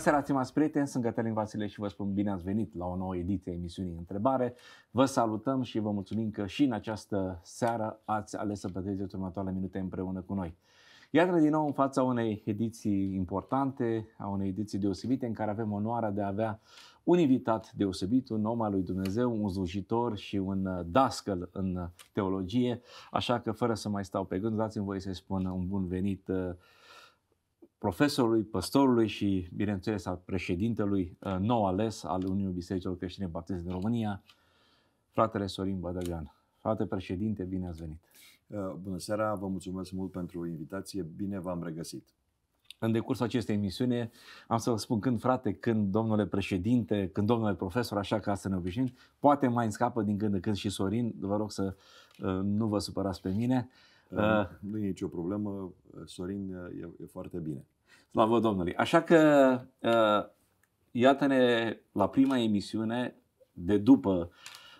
seara, stimați prieteni, sunt Cătălin Vasile și vă spun bine ați venit la o nouă ediție a emisiunii Întrebare. Vă salutăm și vă mulțumim că și în această seară ați ales să petreceți următoarele minute împreună cu noi. Iată din nou în fața unei ediții importante, a unei ediții deosebite în care avem onoarea de a avea un invitat deosebit, un om al lui Dumnezeu, un slujitor și un dascăl în teologie. Așa că fără să mai stau pe gând, dați-mi voi să-i spun un bun venit uh, profesorului, păstorului și, bineînțeles, al președintelui uh, nou ales al Uniunii Bisericilor Creștine Baptiste din România, fratele Sorin Bădăgan. Frate președinte, bine ați venit! Uh, bună seara, vă mulțumesc mult pentru invitație, bine v-am regăsit! În decursul acestei emisiune am să vă spun când frate, când domnule președinte, când domnule profesor, așa ca să ne obișnim. Poate mai îmi scapă din când în când și Sorin, vă rog să uh, nu vă supărați pe mine. Nu e nicio problemă, Sorin e, e foarte bine. Slavă Domnului! Așa că uh, iată-ne la prima emisiune de după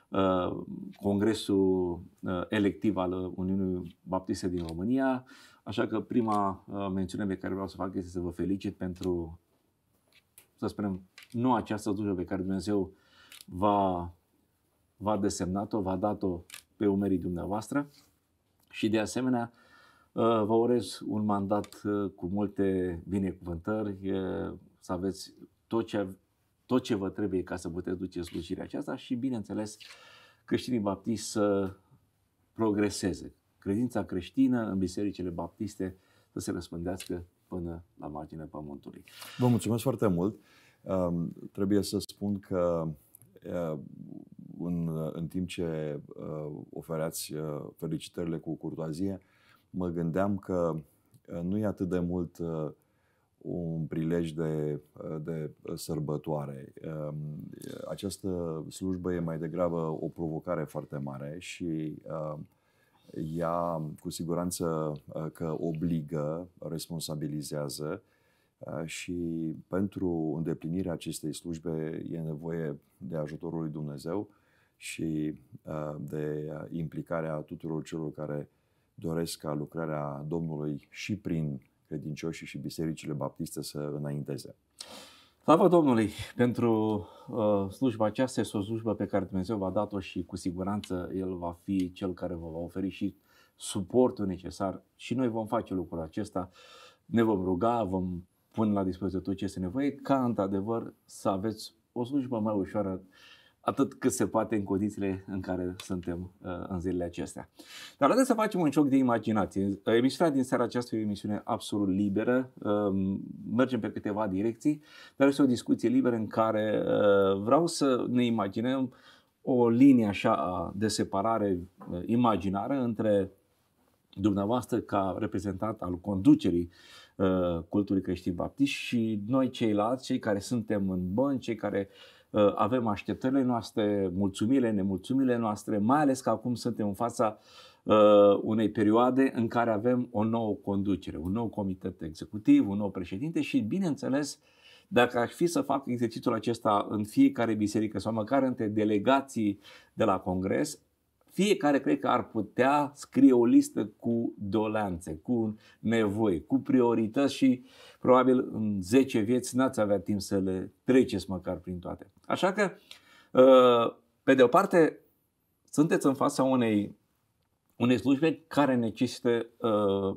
uh, congresul uh, electiv al Uniunii Baptiste din România. Așa că prima uh, mențiune pe care vreau să fac este să vă felicit pentru, să spunem, nu această dușă pe care Dumnezeu va va desemnat-o, v-a dat-o pe umerii dumneavoastră și de asemenea Uh, vă urez un mandat uh, cu multe binecuvântări, uh, să aveți tot ce, tot ce vă trebuie ca să puteți duce slujirea aceasta și, bineînțeles, creștinii baptiști să progreseze. Credința creștină în bisericile baptiste să se răspândească până la marginea pământului. Vă mulțumesc foarte mult. Um, trebuie să spun că în, în timp ce ofereați felicitările cu curtoazie, mă gândeam că uh, nu e atât de mult uh, un prilej de, uh, de sărbătoare. Um, această slujbă e mai degrabă o provocare foarte mare și ea cu siguranță că obligă, responsabilizează și pentru îndeplinirea acestei slujbe e nevoie de ajutorul lui Dumnezeu și de implicarea tuturor celor care doresc ca lucrarea Domnului și prin credincioșii și bisericile baptiste să înainteze. Slavă Domnului pentru uh, slujba aceasta, este o slujbă pe care Dumnezeu v-a dat-o și cu siguranță El va fi Cel care vă va oferi și suportul necesar și noi vom face lucrul acesta, ne vom ruga, vom pune la dispoziție tot ce este nevoie ca într-adevăr să aveți o slujbă mai ușoară atât cât se poate în condițiile în care suntem uh, în zilele acestea. Dar haideți să facem un joc de imaginație. Uh, emisiunea din seara aceasta e o emisiune absolut liberă, uh, mergem pe câteva direcții, dar este o discuție liberă în care uh, vreau să ne imaginăm o linie așa de separare uh, imaginară între dumneavoastră ca reprezentant al conducerii uh, culturii creștin baptist și noi ceilalți, cei care suntem în bănci, cei care uh, Ă, avem așteptările noastre, mulțumirile, nemulțumirile noastre, mai ales că acum suntem în fața ă, unei perioade în care avem o nouă conducere, un nou comitet executiv, un nou președinte și, bineînțeles, dacă aș fi să fac exercițiul acesta în fiecare biserică sau măcar între delegații de la congres, fiecare cred că ar putea scrie o listă cu dolanțe, cu nevoi, cu priorități și probabil în 10 vieți n-ați avea timp să le treceți măcar prin toate. Așa că, ă, pe de o parte, sunteți în fața unei, unei slujbe care necesită ă,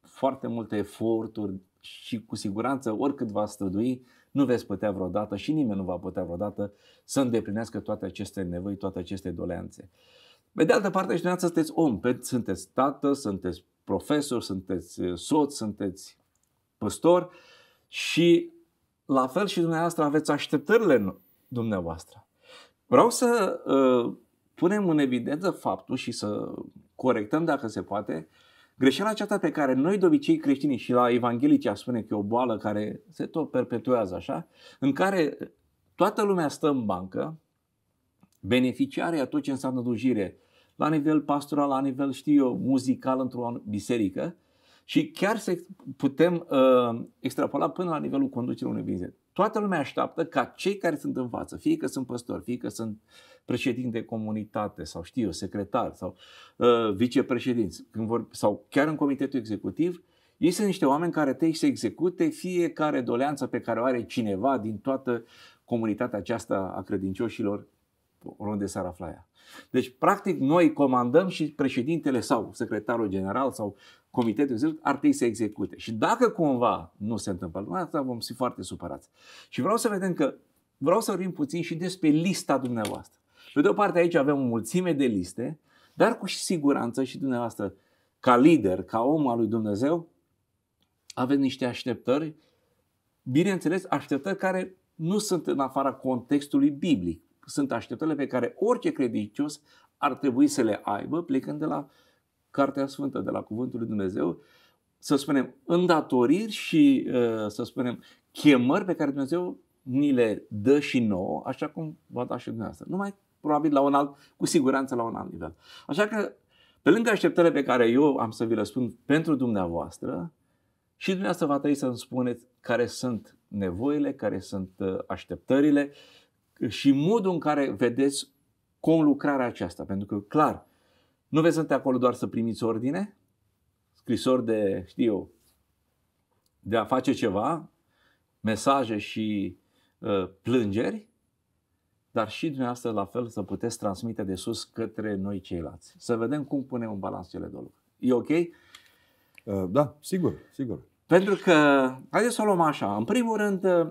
foarte multe eforturi și cu siguranță oricât va strădui, nu veți putea vreodată și nimeni nu va putea vreodată să îndeplinească toate aceste nevoi, toate aceste doleanțe. Pe de altă parte, și dumneavoastră sunteți om, sunteți tată, sunteți profesor, sunteți uh, soț, sunteți păstor și la fel și dumneavoastră aveți așteptările dumneavoastră. Vreau să uh, punem în evidență faptul și să corectăm dacă se poate Greșeala aceasta pe care noi de obicei creștinii și la evanghelici spune că e o boală care se tot perpetuează așa, în care toată lumea stă în bancă, beneficiare a tot ce înseamnă dujire, la nivel pastoral, la nivel, știu eu, muzical într-o biserică și chiar se putem uh, extrapola până la nivelul conducerii unei biserică. Toată lumea așteaptă ca cei care sunt în față, fie că sunt păstori, fie că sunt uh, președinte de comunitate sau știu eu, secretar sau uh, vicepreședinți când vor, sau chiar în comitetul executiv, ei sunt niște oameni care trebuie să execute fiecare doleanță pe care o are cineva din toată comunitatea aceasta a credincioșilor oriunde s-ar afla ea. Deci, practic, noi comandăm și președintele sau secretarul general sau comitetul executiv ar trebui să execute. Și dacă cumva nu se întâmplă lucrul asta, vom fi foarte supărați. Și vreau să vedem că vreau să vorbim puțin și despre lista dumneavoastră. Pe de o parte aici avem o mulțime de liste, dar cu și siguranță și dumneavoastră, ca lider, ca om al lui Dumnezeu, aveți niște așteptări, bineînțeles, așteptări care nu sunt în afara contextului biblic. Sunt așteptările pe care orice credincios ar trebui să le aibă plecând de la Cartea Sfântă, de la Cuvântul lui Dumnezeu, să spunem, îndatoriri și, uh, să spunem, chemări pe care Dumnezeu ni le dă și nouă, așa cum v-a dat și dumneavoastră. Numai probabil la un alt, cu siguranță la un alt nivel. Așa că, pe lângă așteptările pe care eu am să vi răspund pentru dumneavoastră, și dumneavoastră va trebui să îmi spuneți care sunt nevoile, care sunt uh, așteptările și modul în care vedeți cum lucrarea aceasta. Pentru că, clar, nu veți sunt acolo doar să primiți ordine, scrisori de, știu eu, de a face ceva, mesaje și uh, plângeri, dar și dumneavoastră la fel să puteți transmite de sus către noi ceilalți. Să vedem cum punem în balans cele două lucruri. E ok? Uh, da, sigur, sigur. Pentru că, haideți să o luăm așa, în primul rând, uh,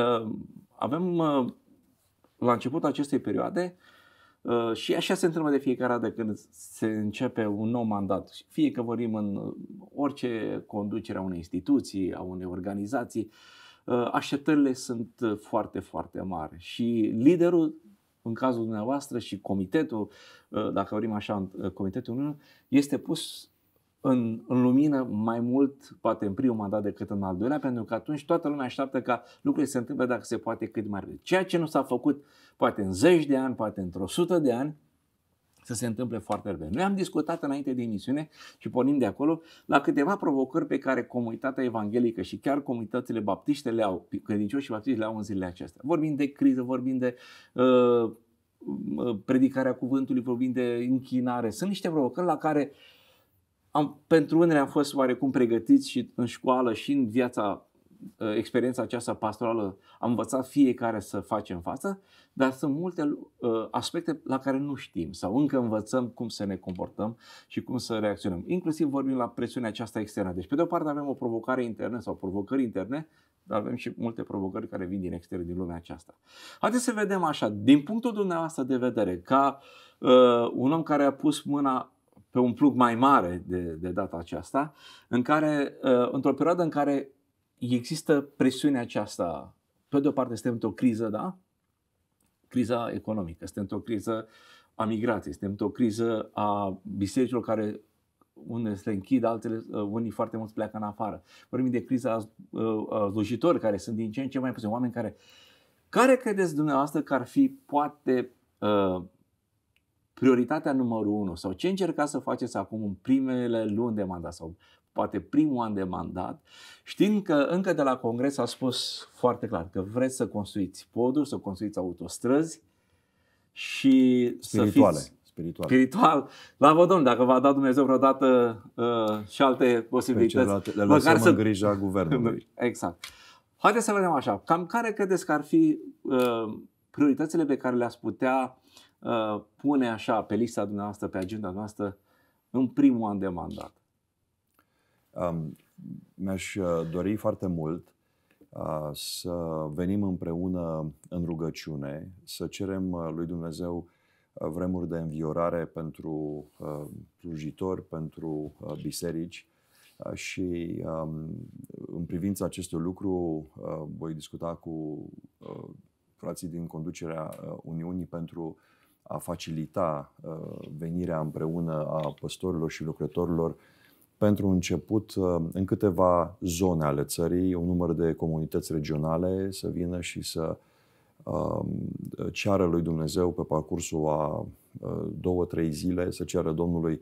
uh, avem la începutul acestei perioade și așa se întâmplă de fiecare dată când se începe un nou mandat. Fie că vorbim în orice conducere a unei instituții, a unei organizații, Uh, așteptările sunt uh, foarte, foarte mari și liderul, în cazul dumneavoastră și comitetul, uh, dacă vorbim așa, comitetul Uniunii, este pus în, în lumină mai mult, poate în primul mandat decât în al doilea, pentru că atunci toată lumea așteaptă ca lucrurile se întâmple dacă se poate cât mai repede. Ceea ce nu s-a făcut poate în zeci de ani, poate într-o sută de ani, să se întâmple foarte repede. Noi am discutat înainte de emisiune și pornim de acolo la câteva provocări pe care comunitatea evanghelică și chiar comunitățile baptiste le au, credincioși și baptiști le au în zilele acestea. Vorbim de criză, vorbim de uh, uh, predicarea cuvântului, vorbim de închinare. Sunt niște provocări la care am, pentru unele am fost oarecum pregătiți și în școală și în viața Uh, experiența aceasta pastorală am învățat fiecare să facem față, dar sunt multe uh, aspecte la care nu știm sau încă învățăm cum să ne comportăm și cum să reacționăm. Inclusiv vorbim la presiunea aceasta externă. Deci, pe de o parte avem o provocare internă sau provocări interne, dar avem și multe provocări care vin din exterior, din lumea aceasta. Haideți să vedem așa, din punctul dumneavoastră de vedere, ca uh, un om care a pus mâna pe un plug mai mare de, de data aceasta, în care, uh, într-o perioadă în care există presiunea aceasta. Pe de o parte suntem într-o criză, da? Criza economică, suntem într-o criză a migrației, suntem într-o criză a bisericilor care unele se închid, altele, uh, unii foarte mulți pleacă în afară. Vorbim de criza uh, a slujitori care sunt din ce în ce mai puțin oameni care... Care credeți dumneavoastră că ar fi poate uh, prioritatea numărul unu sau ce încercați să faceți acum în primele luni de mandat sau poate primul an de mandat, știind că încă de la Congres a spus foarte clar că vreți să construiți poduri, să construiți autostrăzi și Spirituale. să fiți spiritual. Spiritual. Slavă Domnului, dacă v-a dat Dumnezeu vreodată uh, și alte posibilități. Deci, le lăsăm să... în grija guvernului. Da, exact. Haideți să vedem așa. Cam care credeți că ar fi uh, prioritățile pe care le-ați putea uh, pune așa pe lista dumneavoastră, pe agenda noastră, în primul an de mandat? mi-aș uh, dori foarte mult uh, să venim împreună în rugăciune, să cerem uh, lui Dumnezeu vremuri de înviorare pentru slujitori, pentru biserici și um, în privința acestui lucru voi discuta cu frații din conducerea Uniunii pentru a facilita venirea împreună a păstorilor și lucrătorilor pentru început, uh, în câteva zone ale țării, un număr de comunități regionale să vină și să um, ceară lui Dumnezeu pe parcursul a uh, două, trei zile, să ceară Domnului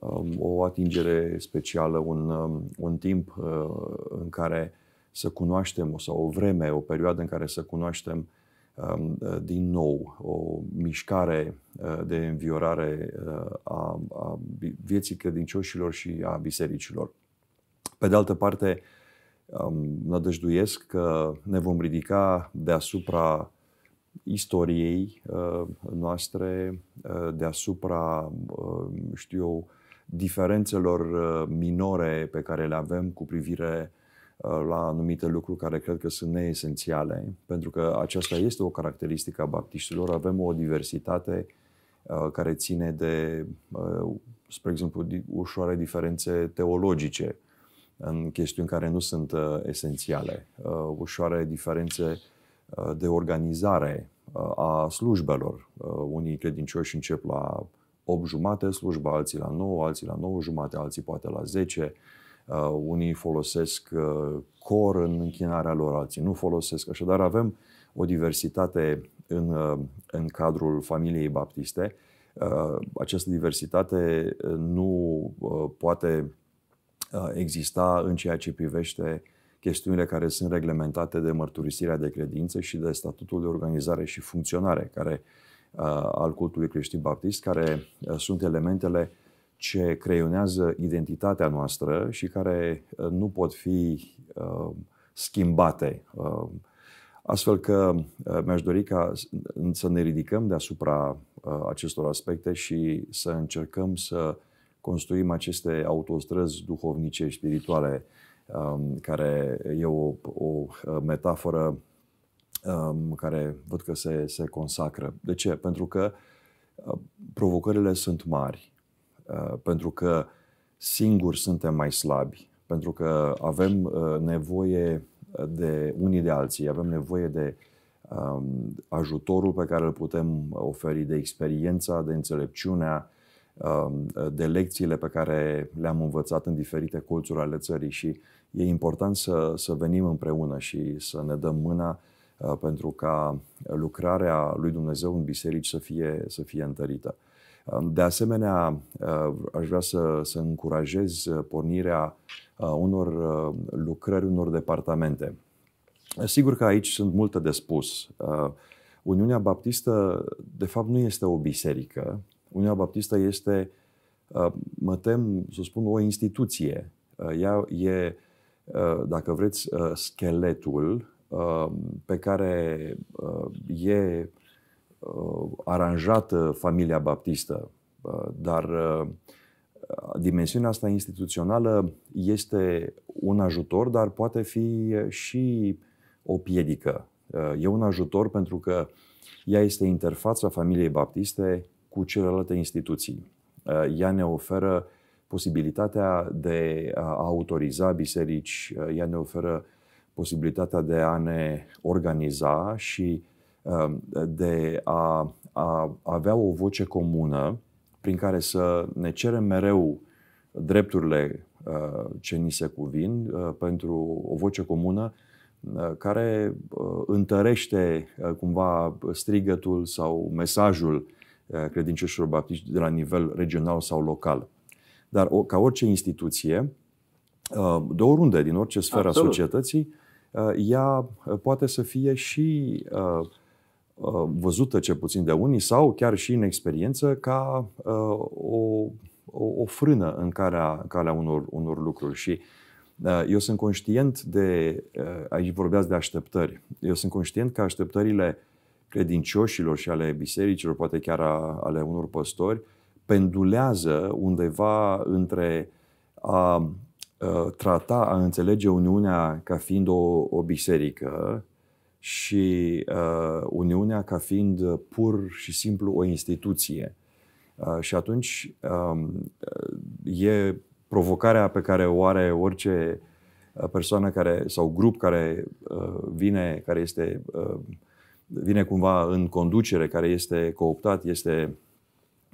um, o atingere specială, un, um, un timp uh, în care să cunoaștem, sau o vreme, o perioadă în care să cunoaștem Um, uh, din nou o mișcare uh, de înviorare uh, a, a vieții credincioșilor și a bisericilor. Pe de altă parte, um, nădăjduiesc că ne vom ridica deasupra istoriei noastre, deasupra, um, știu eu, diferențelor minore pe care le avem cu privire Uh, la anumite lucruri care cred că sunt neesențiale, pentru că aceasta este o caracteristică a baptiștilor. Avem o diversitate uh, care ține de, uh, spre exemplu, ușoare diferențe teologice în chestiuni care nu sunt esențiale, ușoare diferențe de organizare a slujbelor. Unii credincioși încep la 8 jumate slujba, alții la 9, alții la 9 jumate, alții poate la 10 Uh, unii folosesc uh, cor în închinarea lor, alții nu folosesc. Așadar, avem o diversitate în, uh, în cadrul familiei baptiste. Uh, această diversitate uh, nu uh, poate uh, exista în ceea ce privește chestiunile care sunt reglementate de mărturisirea de credință și de statutul de organizare și funcționare care, uh, al cultului creștin baptist, care uh, sunt elementele ce creionează identitatea noastră și care uh, nu pot fi uh, schimbate. Uh, astfel că uh, mi-aș dori ca să ne ridicăm deasupra uh, acestor aspecte și să încercăm să construim aceste autostrăzi duhovnice, spirituale, um, care e o, o uh, metaforă um, care văd că se, se consacră. De ce? Pentru că provocările sunt mari Uh, pentru că singuri suntem mai slabi, pentru că avem uh, nevoie uh, de unii de alții, avem nevoie de um, ajutorul pe care îl putem oferi, de experiența, de înțelepciunea, um, de lecțiile pe care le-am învățat în diferite colțuri ale țării și e important să, să venim împreună și să ne dăm mâna pentru ca lucrarea lui Dumnezeu în biserici să fie, să fie întărită. De asemenea, uh, aș vrea să, să încurajez uh, pornirea uh, unor lucrări, unor departamente. Sigur că aici sunt multe de spus. Uniunea Baptistă, de fapt, nu este o biserică. Uniunea Baptistă este, mă tem să spun, o instituție. Ea e, dacă vreți, scheletul pe care e Uh, aranjată familia baptistă, uh, dar uh, dimensiunea asta instituțională este un ajutor, dar poate fi și o piedică. E un ajutor pentru că ea este interfața familiei baptiste cu celelalte instituții. Ea ne oferă posibilitatea de a autoriza biserici, ea ne oferă posibilitatea de a ne organiza și Um, de a, a avea o voce comună prin care să ne cerem mereu drepturile uh, ce ni se cuvin uh, pentru o voce comună uh, care întărește cumva strigătul sau mesajul credincioșilor baptiști de la nivel regional sau local. Dar ca orice instituție, de oriunde, din orice sferă a societății, ea poate să fie și uh, Uh, văzută cel puțin de unii sau chiar și în experiență ca uh, o, o, o frână în calea, calea unor, unor lucruri. Și uh, eu sunt conștient de, aici vorbeați de așteptări, eu sunt conștient că așteptările credincioșilor și ale bisericilor, poate chiar a, ale unor păstori, pendulează undeva între a, a trata, a înțelege Uniunea ca fiind o, o biserică, și uh, Uniunea ca fiind pur și simplu o instituție. Uh, și atunci um, uh, e provocarea pe care o are orice uh, persoană care, sau grup care uh, vine, care este, uh, vine cumva în conducere, care este cooptat, este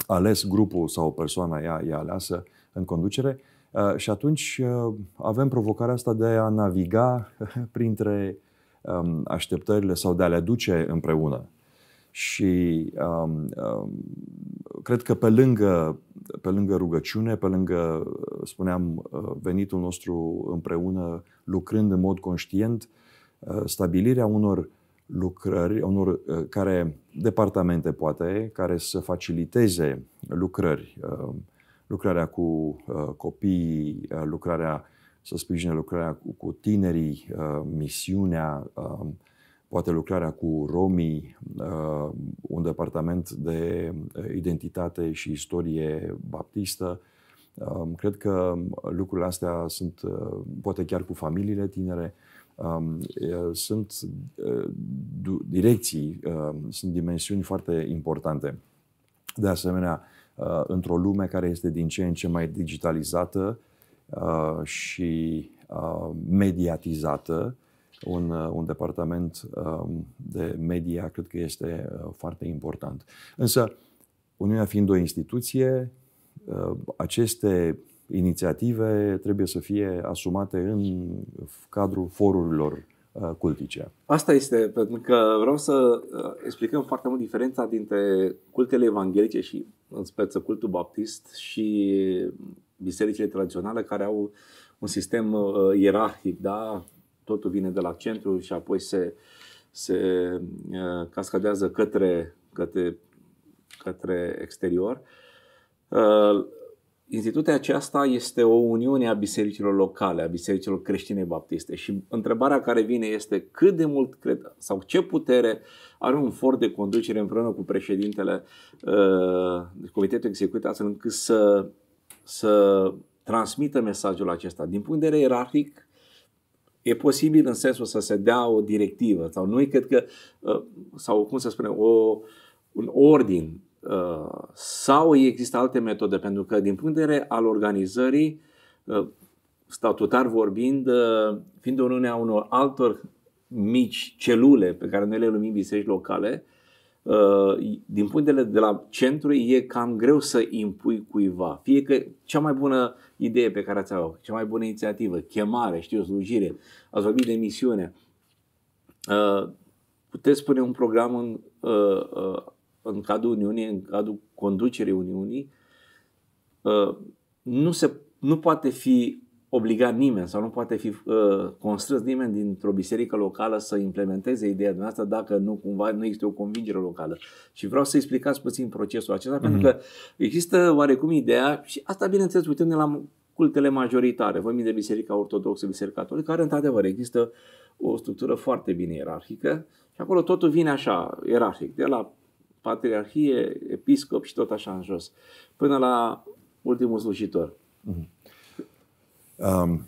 ales grupul sau persoana ea e aleasă în conducere. Uh, și atunci uh, avem provocarea asta de a naviga printre um, așteptările sau de a le aduce împreună. Și um, um, cred că pe lângă, pe lângă rugăciune, pe lângă, spuneam, uh, venitul nostru împreună, lucrând în mod conștient, uh, stabilirea unor lucrări, unor uh, care, departamente poate, care să faciliteze lucrări, lucrarea cu copiii, lucrarea să sprijine lucrarea cu, cu tinerii, uh, misiunea, uh, poate lucrarea cu romii, uh, un departament de uh, identitate și istorie baptistă. Uh, cred că lucrurile astea sunt, uh, poate chiar cu familiile tinere, um, sunt uh, direcții, uh, sunt dimensiuni foarte importante. De asemenea, într-o lume care este din ce în ce mai digitalizată, uh, și uh, mediatizată. Un, uh, un departament um, de media cred că este uh, foarte important. Însă, Uniunea fiind o instituție, uh, aceste inițiative trebuie să fie asumate în cadrul forurilor uh, cultice. Asta este, pentru că vreau să uh, explicăm foarte mult diferența dintre cultele evanghelice și în speță cultul baptist și bisericile tradiționale care au un sistem uh, ierarhic, da? Totul vine de la centru și apoi se, se uh, cascadează către, către, către exterior. Uh, instituția aceasta este o uniune a bisericilor locale, a bisericilor creștine baptiste și întrebarea care vine este cât de mult cred sau ce putere are un for de conducere împreună cu președintele uh, Comitetului Executiv astfel încât să să transmită mesajul acesta. Din punct de vedere ierarhic, e posibil în sensul să se dea o directivă sau nu cred că, ă, sau cum să spunem, o, un ordin ă, sau există alte metode, pentru că din punct de vedere al organizării, ă, statutar vorbind, fiind unea unor altor mici celule pe care noi le numim biserici locale, uh, Uh, din punct de vedere de la centru, e cam greu să impui cuiva. Fie că cea mai bună idee pe care ați avut, cea mai bună inițiativă, chemare, știu, slujire, ați vorbit de misiune, uh, puteți pune un program în, uh, în cadrul Uniunii, în cadrul conducerii Uniunii, nu, se, nu poate fi obligat nimeni sau nu poate fi uh, constrâns nimeni dintr-o biserică locală să implementeze ideea dumneavoastră dacă nu cumva nu există o convingere locală. Și vreau să explicați puțin procesul acesta, mm-hmm. pentru că există oarecum ideea, și asta bineînțeles uitându la cultele majoritare, vorbim de Biserica Ortodoxă, Biserica Catolică, care într-adevăr există o structură foarte bine ierarhică și acolo totul vine așa, ierarhic, de la patriarhie, episcop și tot așa în jos, până la ultimul slujitor. Mm-hmm. Um,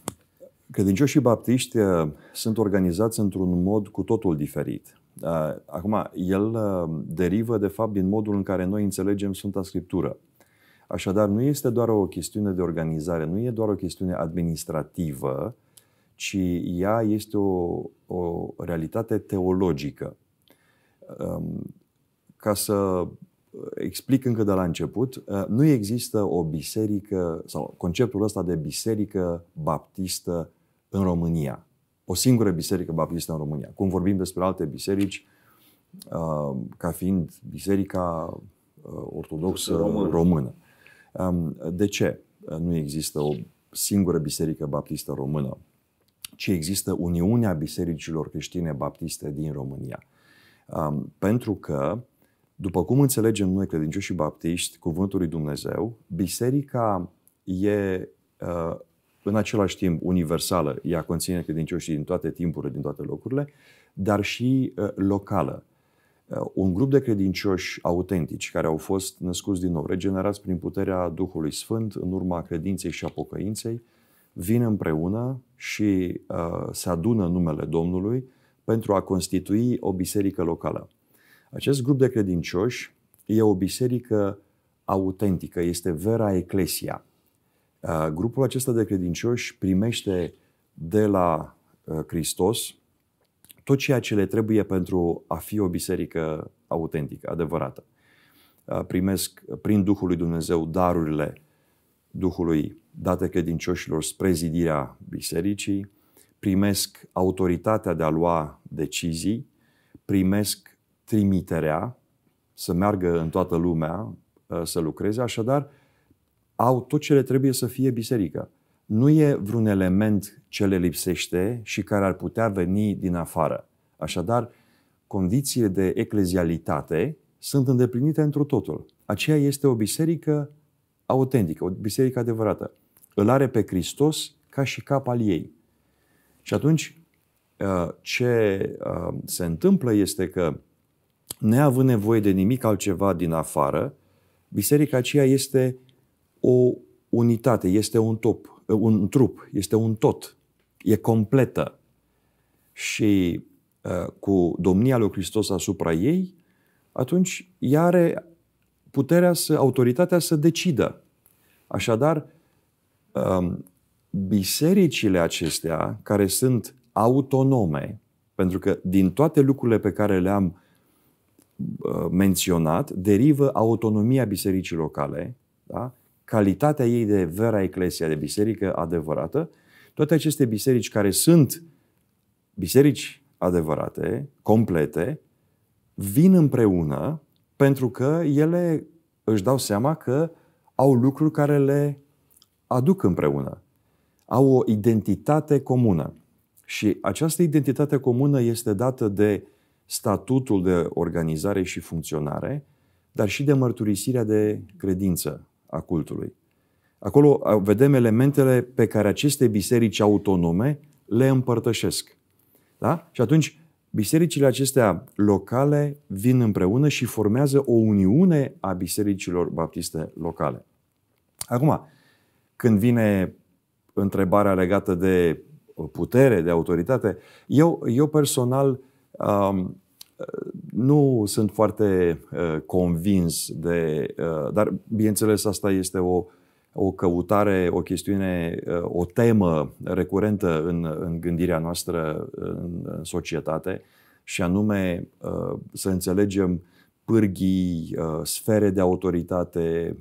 credincioșii baptiști uh, sunt organizați într-un mod cu totul diferit. Uh, acum, el uh, derivă, de fapt, din modul în care noi înțelegem Sfânta Scriptură. Așadar, nu este doar o chestiune de organizare, nu e doar o chestiune administrativă, ci ea este o, o realitate teologică. Um, ca să explic încă de la început, uh, nu există o biserică sau conceptul ăsta de biserică baptistă în România. O singură biserică baptistă în România. Cum vorbim despre alte biserici, uh, ca fiind biserica uh, ortodoxă română. română. Um, de ce nu există o singură biserică baptistă română, ci există Uniunea Bisericilor Creștine Baptiste din România? Um, pentru că după cum înțelegem noi credincioșii baptiști cuvântul lui Dumnezeu, biserica e uh, în același timp universală, ea conține credincioșii din toate timpurile, din toate locurile, dar și uh, locală. Uh, un grup de credincioși autentici care au fost născuți din nou, regenerați prin puterea Duhului Sfânt în urma credinței și a pocăinței, vin împreună și uh, se adună numele Domnului pentru a constitui o biserică locală. Acest grup de credincioși e o biserică autentică, este vera eclesia. Grupul acesta de credincioși primește de la Hristos tot ceea ce le trebuie pentru a fi o biserică autentică, adevărată. Primesc prin Duhul lui Dumnezeu darurile Duhului date credincioșilor spre zidirea bisericii, primesc autoritatea de a lua decizii, primesc trimiterea să meargă în toată lumea ă, să lucreze, așadar au tot ce le trebuie să fie biserica. Nu e vreun element ce le lipsește și care ar putea veni din afară. Așadar, condițiile de eclezialitate sunt îndeplinite într totul. Aceea este o biserică autentică, o biserică adevărată. Îl are pe Hristos ca și cap al ei. Și atunci, ă, ce ă, se întâmplă este că neavând nevoie de nimic altceva din afară, biserica aceea este o unitate, este un, top, un trup, este un tot, e completă. Și uh, cu domnia lui Hristos asupra ei, atunci ea are puterea, să, autoritatea să decidă. Așadar, uh, bisericile acestea, care sunt autonome, pentru că din toate lucrurile pe care le-am Uh, menționat derivă autonomia bisericii locale, da? calitatea ei de vera eclesia, de biserică adevărată, toate aceste biserici care sunt biserici adevărate, complete, vin împreună pentru că ele își dau seama că au lucruri care le aduc împreună. Au o identitate comună. Și această identitate comună este dată de uh, statutul de organizare și funcționare, dar și de mărturisirea de credință a cultului. Acolo vedem elementele pe care aceste biserici autonome le împărtășesc. Da? Și atunci, bisericile acestea locale vin împreună și formează o uniune a bisericilor baptiste locale. Acum, când vine întrebarea legată de putere, de autoritate, eu, eu personal nu sunt foarte ă, convins de. Ă, dar, bineînțeles, asta este o, o căutare, o chestiune, ă, o temă recurentă în, în gândirea noastră în, în societate, și anume să înțelegem pârghii, sfere de autoritate,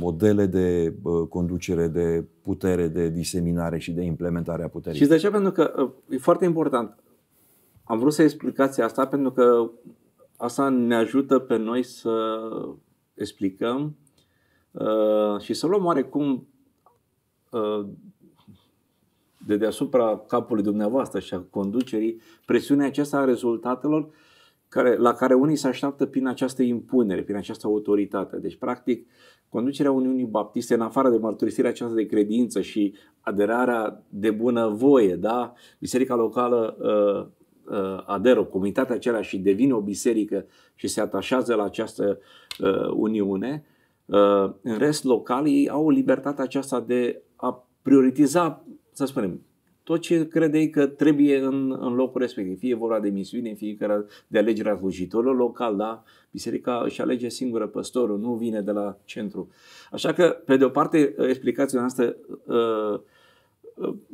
modele de conducere, de putere, de diseminare și de implementare a puterii. Și de ce? Pentru că e foarte important. Am vrut să explicați asta pentru că asta ne ajută pe noi să explicăm uh, și să luăm oarecum uh, de deasupra capului dumneavoastră și a conducerii presiunea aceasta a rezultatelor care, la care unii se așteaptă prin această impunere, prin această autoritate. Deci, practic, conducerea Uniunii Baptiste, în afară de mărturisirea aceasta de credință și aderarea de bunăvoie, da? Biserica locală uh, Uh, aderă comunitatea aceea și devine o biserică și se atașează la această uh, uniune, uh, în rest localii au libertatea aceasta de a prioritiza, să spunem, tot ce credeai că trebuie în, în locul respectiv. Fie vorba de misiune, fie de alegerea slujitorilor local, da? Biserica își alege singură păstorul, nu vine de la centru. Așa că, pe de o parte, explicația noastră uh,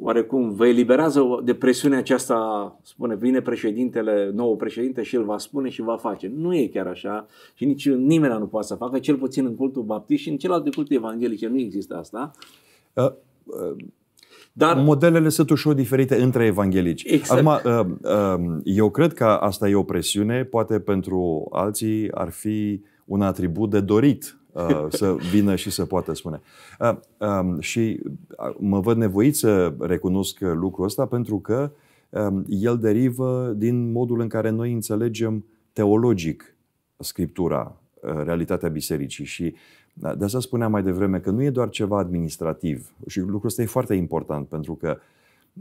oarecum vă eliberează de presiunea aceasta, spune, vine președintele, nou președinte și el va spune și va face. Nu e chiar așa și nici nimeni nu poate să facă, cel puțin în cultul baptist și în celelalte culturi evanghelice nu există asta. Uh, uh. Dar modelele sunt ușor diferite între evanghelici. Exact. Acum, uh, uh, eu cred că asta e o presiune, poate pentru alții ar fi un atribut de dorit Uh, să vină și să poată spune. Uh, um, și uh, mă văd nevoit să recunosc lucrul ăsta pentru că um, el derivă din modul în care noi înțelegem teologic Scriptura, realitatea bisericii și de asta spuneam mai devreme că nu e doar ceva administrativ și lucrul ăsta e foarte important pentru că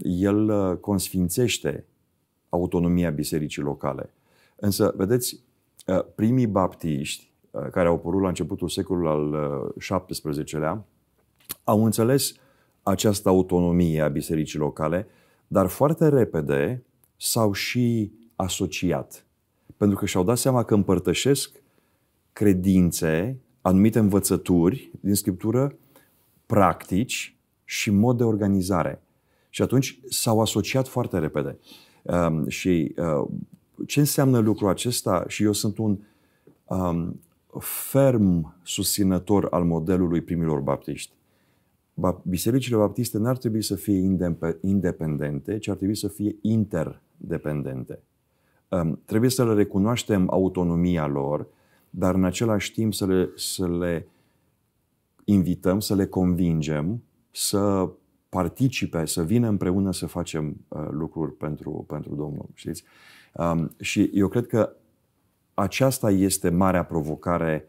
el consfințește autonomia bisericii locale. Însă, vedeți, primii baptiști Uh, care au apărut la începutul secolului al XVII-lea, uh, au înțeles această autonomie a bisericii locale, dar foarte repede s-au și asociat. Pentru că și-au dat seama că împărtășesc credințe, anumite învățături din scriptură, practici și mod de organizare. Și atunci s-au asociat foarte repede. Um, și uh, ce înseamnă lucrul acesta? Și eu sunt un um, ferm susținător al modelului primilor baptiști. Bisericile baptiste n-ar trebui să fie independente, ci ar trebui să fie interdependente. Ehm, trebuie să le recunoaștem autonomia lor, dar în același timp să le, să le invităm, să le convingem să participe, să vină împreună să facem uh, lucruri pentru, pentru Domnul. Știți? Ehm, și eu cred că aceasta este marea provocare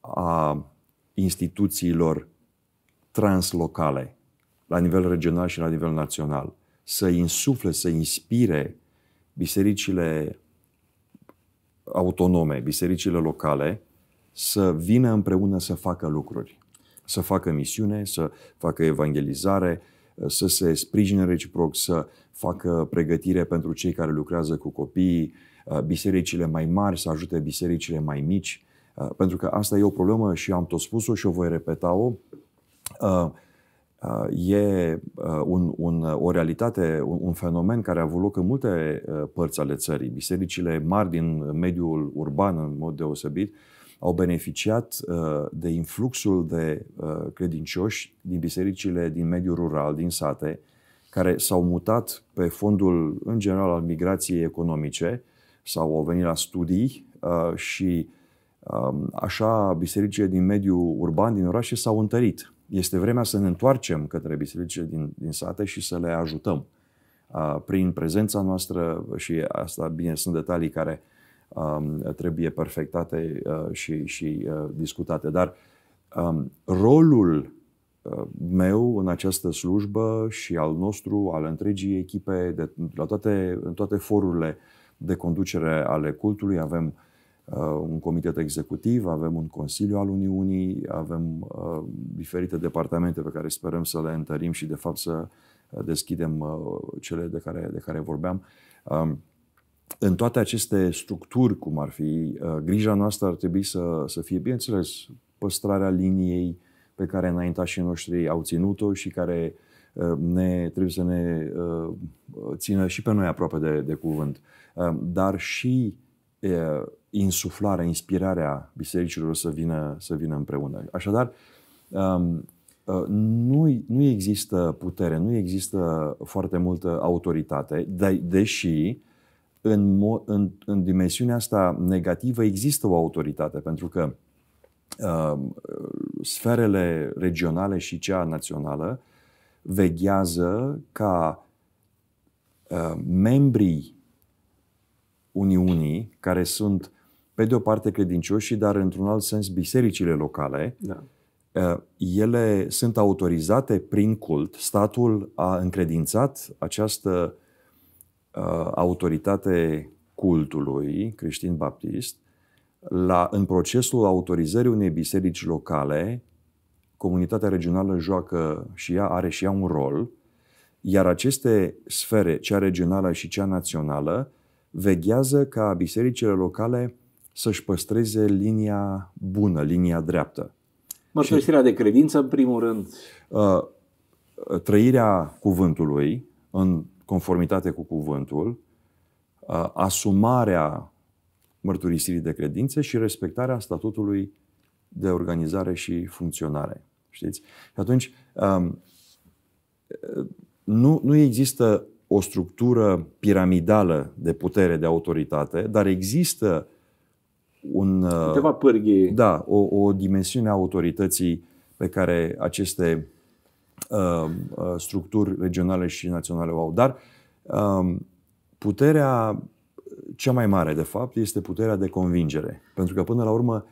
a instituțiilor translocale, la nivel regional și la nivel național. Să insufle, să inspire bisericile autonome, bisericile locale, să vină împreună să facă lucruri. Să facă misiune, să facă evangelizare, să se sprijine reciproc, să facă pregătire pentru cei care lucrează cu copiii, Uh, bisericile mai mari să ajute bisericile mai mici, uh, pentru că asta e o problemă și am tot spus-o și o voi repeta-o. Uh, e un, un, o realitate, un, un fenomen care a avut loc în multe părți ale țării. Bisericile mari din mediul urban, în mod deosebit, au beneficiat de influxul de credincioși din bisericile din mediul rural, din sate, care s-au mutat pe fondul, în general, al migrației economice sau au venit la studii uh, și um, așa bisericile din mediul urban, din orașe s-au întărit. Este vremea să ne întoarcem către bisericile din, din sate și să le ajutăm uh, prin prezența noastră și asta, bine, sunt detalii care um, trebuie perfectate uh, și, și discutate. Dar um, rolul meu în această slujbă și al nostru, al întregii echipe, de, la toate, în toate forurile uh, de conducere ale cultului, avem uh, un comitet executiv, avem un consiliu al Uniunii, avem uh, diferite departamente pe care sperăm să le întărim și, de fapt, să deschidem uh, cele de care, de care vorbeam. Uh, în toate aceste structuri, cum ar fi, uh, grija noastră ar trebui să, să fie, bineînțeles, păstrarea liniei pe care înaintașii noștri au ținut-o și care uh, ne, trebuie să ne uh, țină și pe noi aproape de, de cuvânt. Ehm, dar și insuflarea, inspirarea bisericilor să vină, să vină împreună. Așadar, ehm, nu, nu există putere, nu există foarte multă autoritate, de, deși în, în, în dimensiunea asta negativă există o autoritate, pentru că uh, sferele regionale și cea națională veghează ca uh, membrii Uniunii, care sunt, pe de o parte, credincioșii, dar într-un alt sens, bisericile locale, da. Eh, ele sunt autorizate prin cult. Statul a încredințat această eh, autoritate cultului creștin-baptist la, în procesul autorizării unei biserici locale, comunitatea regională joacă și ea, are și ea un rol, iar aceste sfere, cea regională și cea națională, veghează ca bisericile locale să-și păstreze linia bună, linia dreaptă. Mărturisirea de credință, în primul rând. Uh, trăirea cuvântului în conformitate cu cuvântul, uh, asumarea mărturisirii de credință și respectarea statutului de organizare și funcționare. Știți? Și atunci, um, uh, nu, nu există o structură piramidală de putere, de autoritate, dar există un... Uh, Câteva pârghii. Da, o, o dimensiune a autorității pe care aceste uh, uh structuri regionale și naționale o au. Dar uh, puterea cea mai mare, de fapt, este puterea de convingere. Pentru că, până la urmă,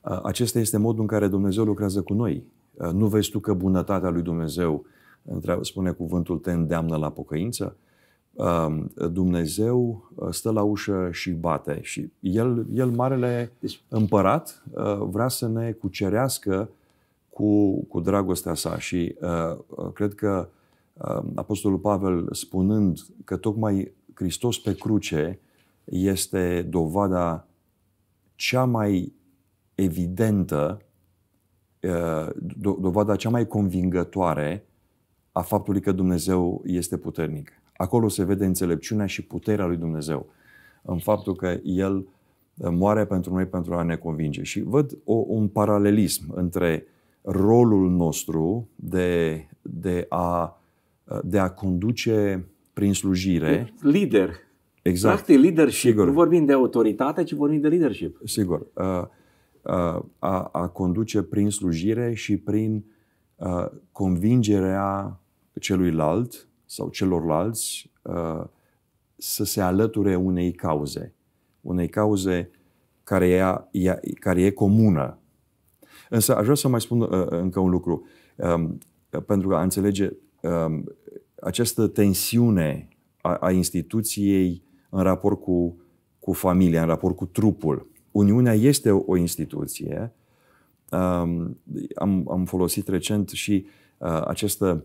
uh, acesta este modul în care Dumnezeu lucrează cu noi. Nu vezi tu că bunătatea lui Dumnezeu spune cuvântul, te îndeamnă la pocăință. Um, Dumnezeu uh, stă la ușă și bate și El, el Marele deci- Împărat, uh, vrea să ne cucerească cu, cu dragostea sa și uh, cred că um, Apostolul Pavel spunând că tocmai Hristos pe cruce este dovada cea mai evidentă, dovada cea mai convingătoare a faptului că Dumnezeu este puternic. Acolo se vede înțelepciunea și puterea lui Dumnezeu în faptul că El uh, moare pentru noi pentru a ne convinge. Și văd o, un paralelism între rolul nostru de, de, a, uh, de a conduce prin slujire. Lider. Exact. Practic leadership. Sigur. Nu vorbim de autoritate, ci vorbim de leadership. Sigur. A, uh, a, a conduce prin slujire și prin a, convingerea celuilalt sau celorlalți uh, să se alăture unei cauze, unei cauze care, e, care e comună. Însă aș vrea să mai spun uh, încă un lucru, um, pentru a înțelege um, această tensiune a, instituției în raport cu, cu familia, în raport cu trupul. Uniunea este o, instituție. Um, am, am folosit recent și uh, această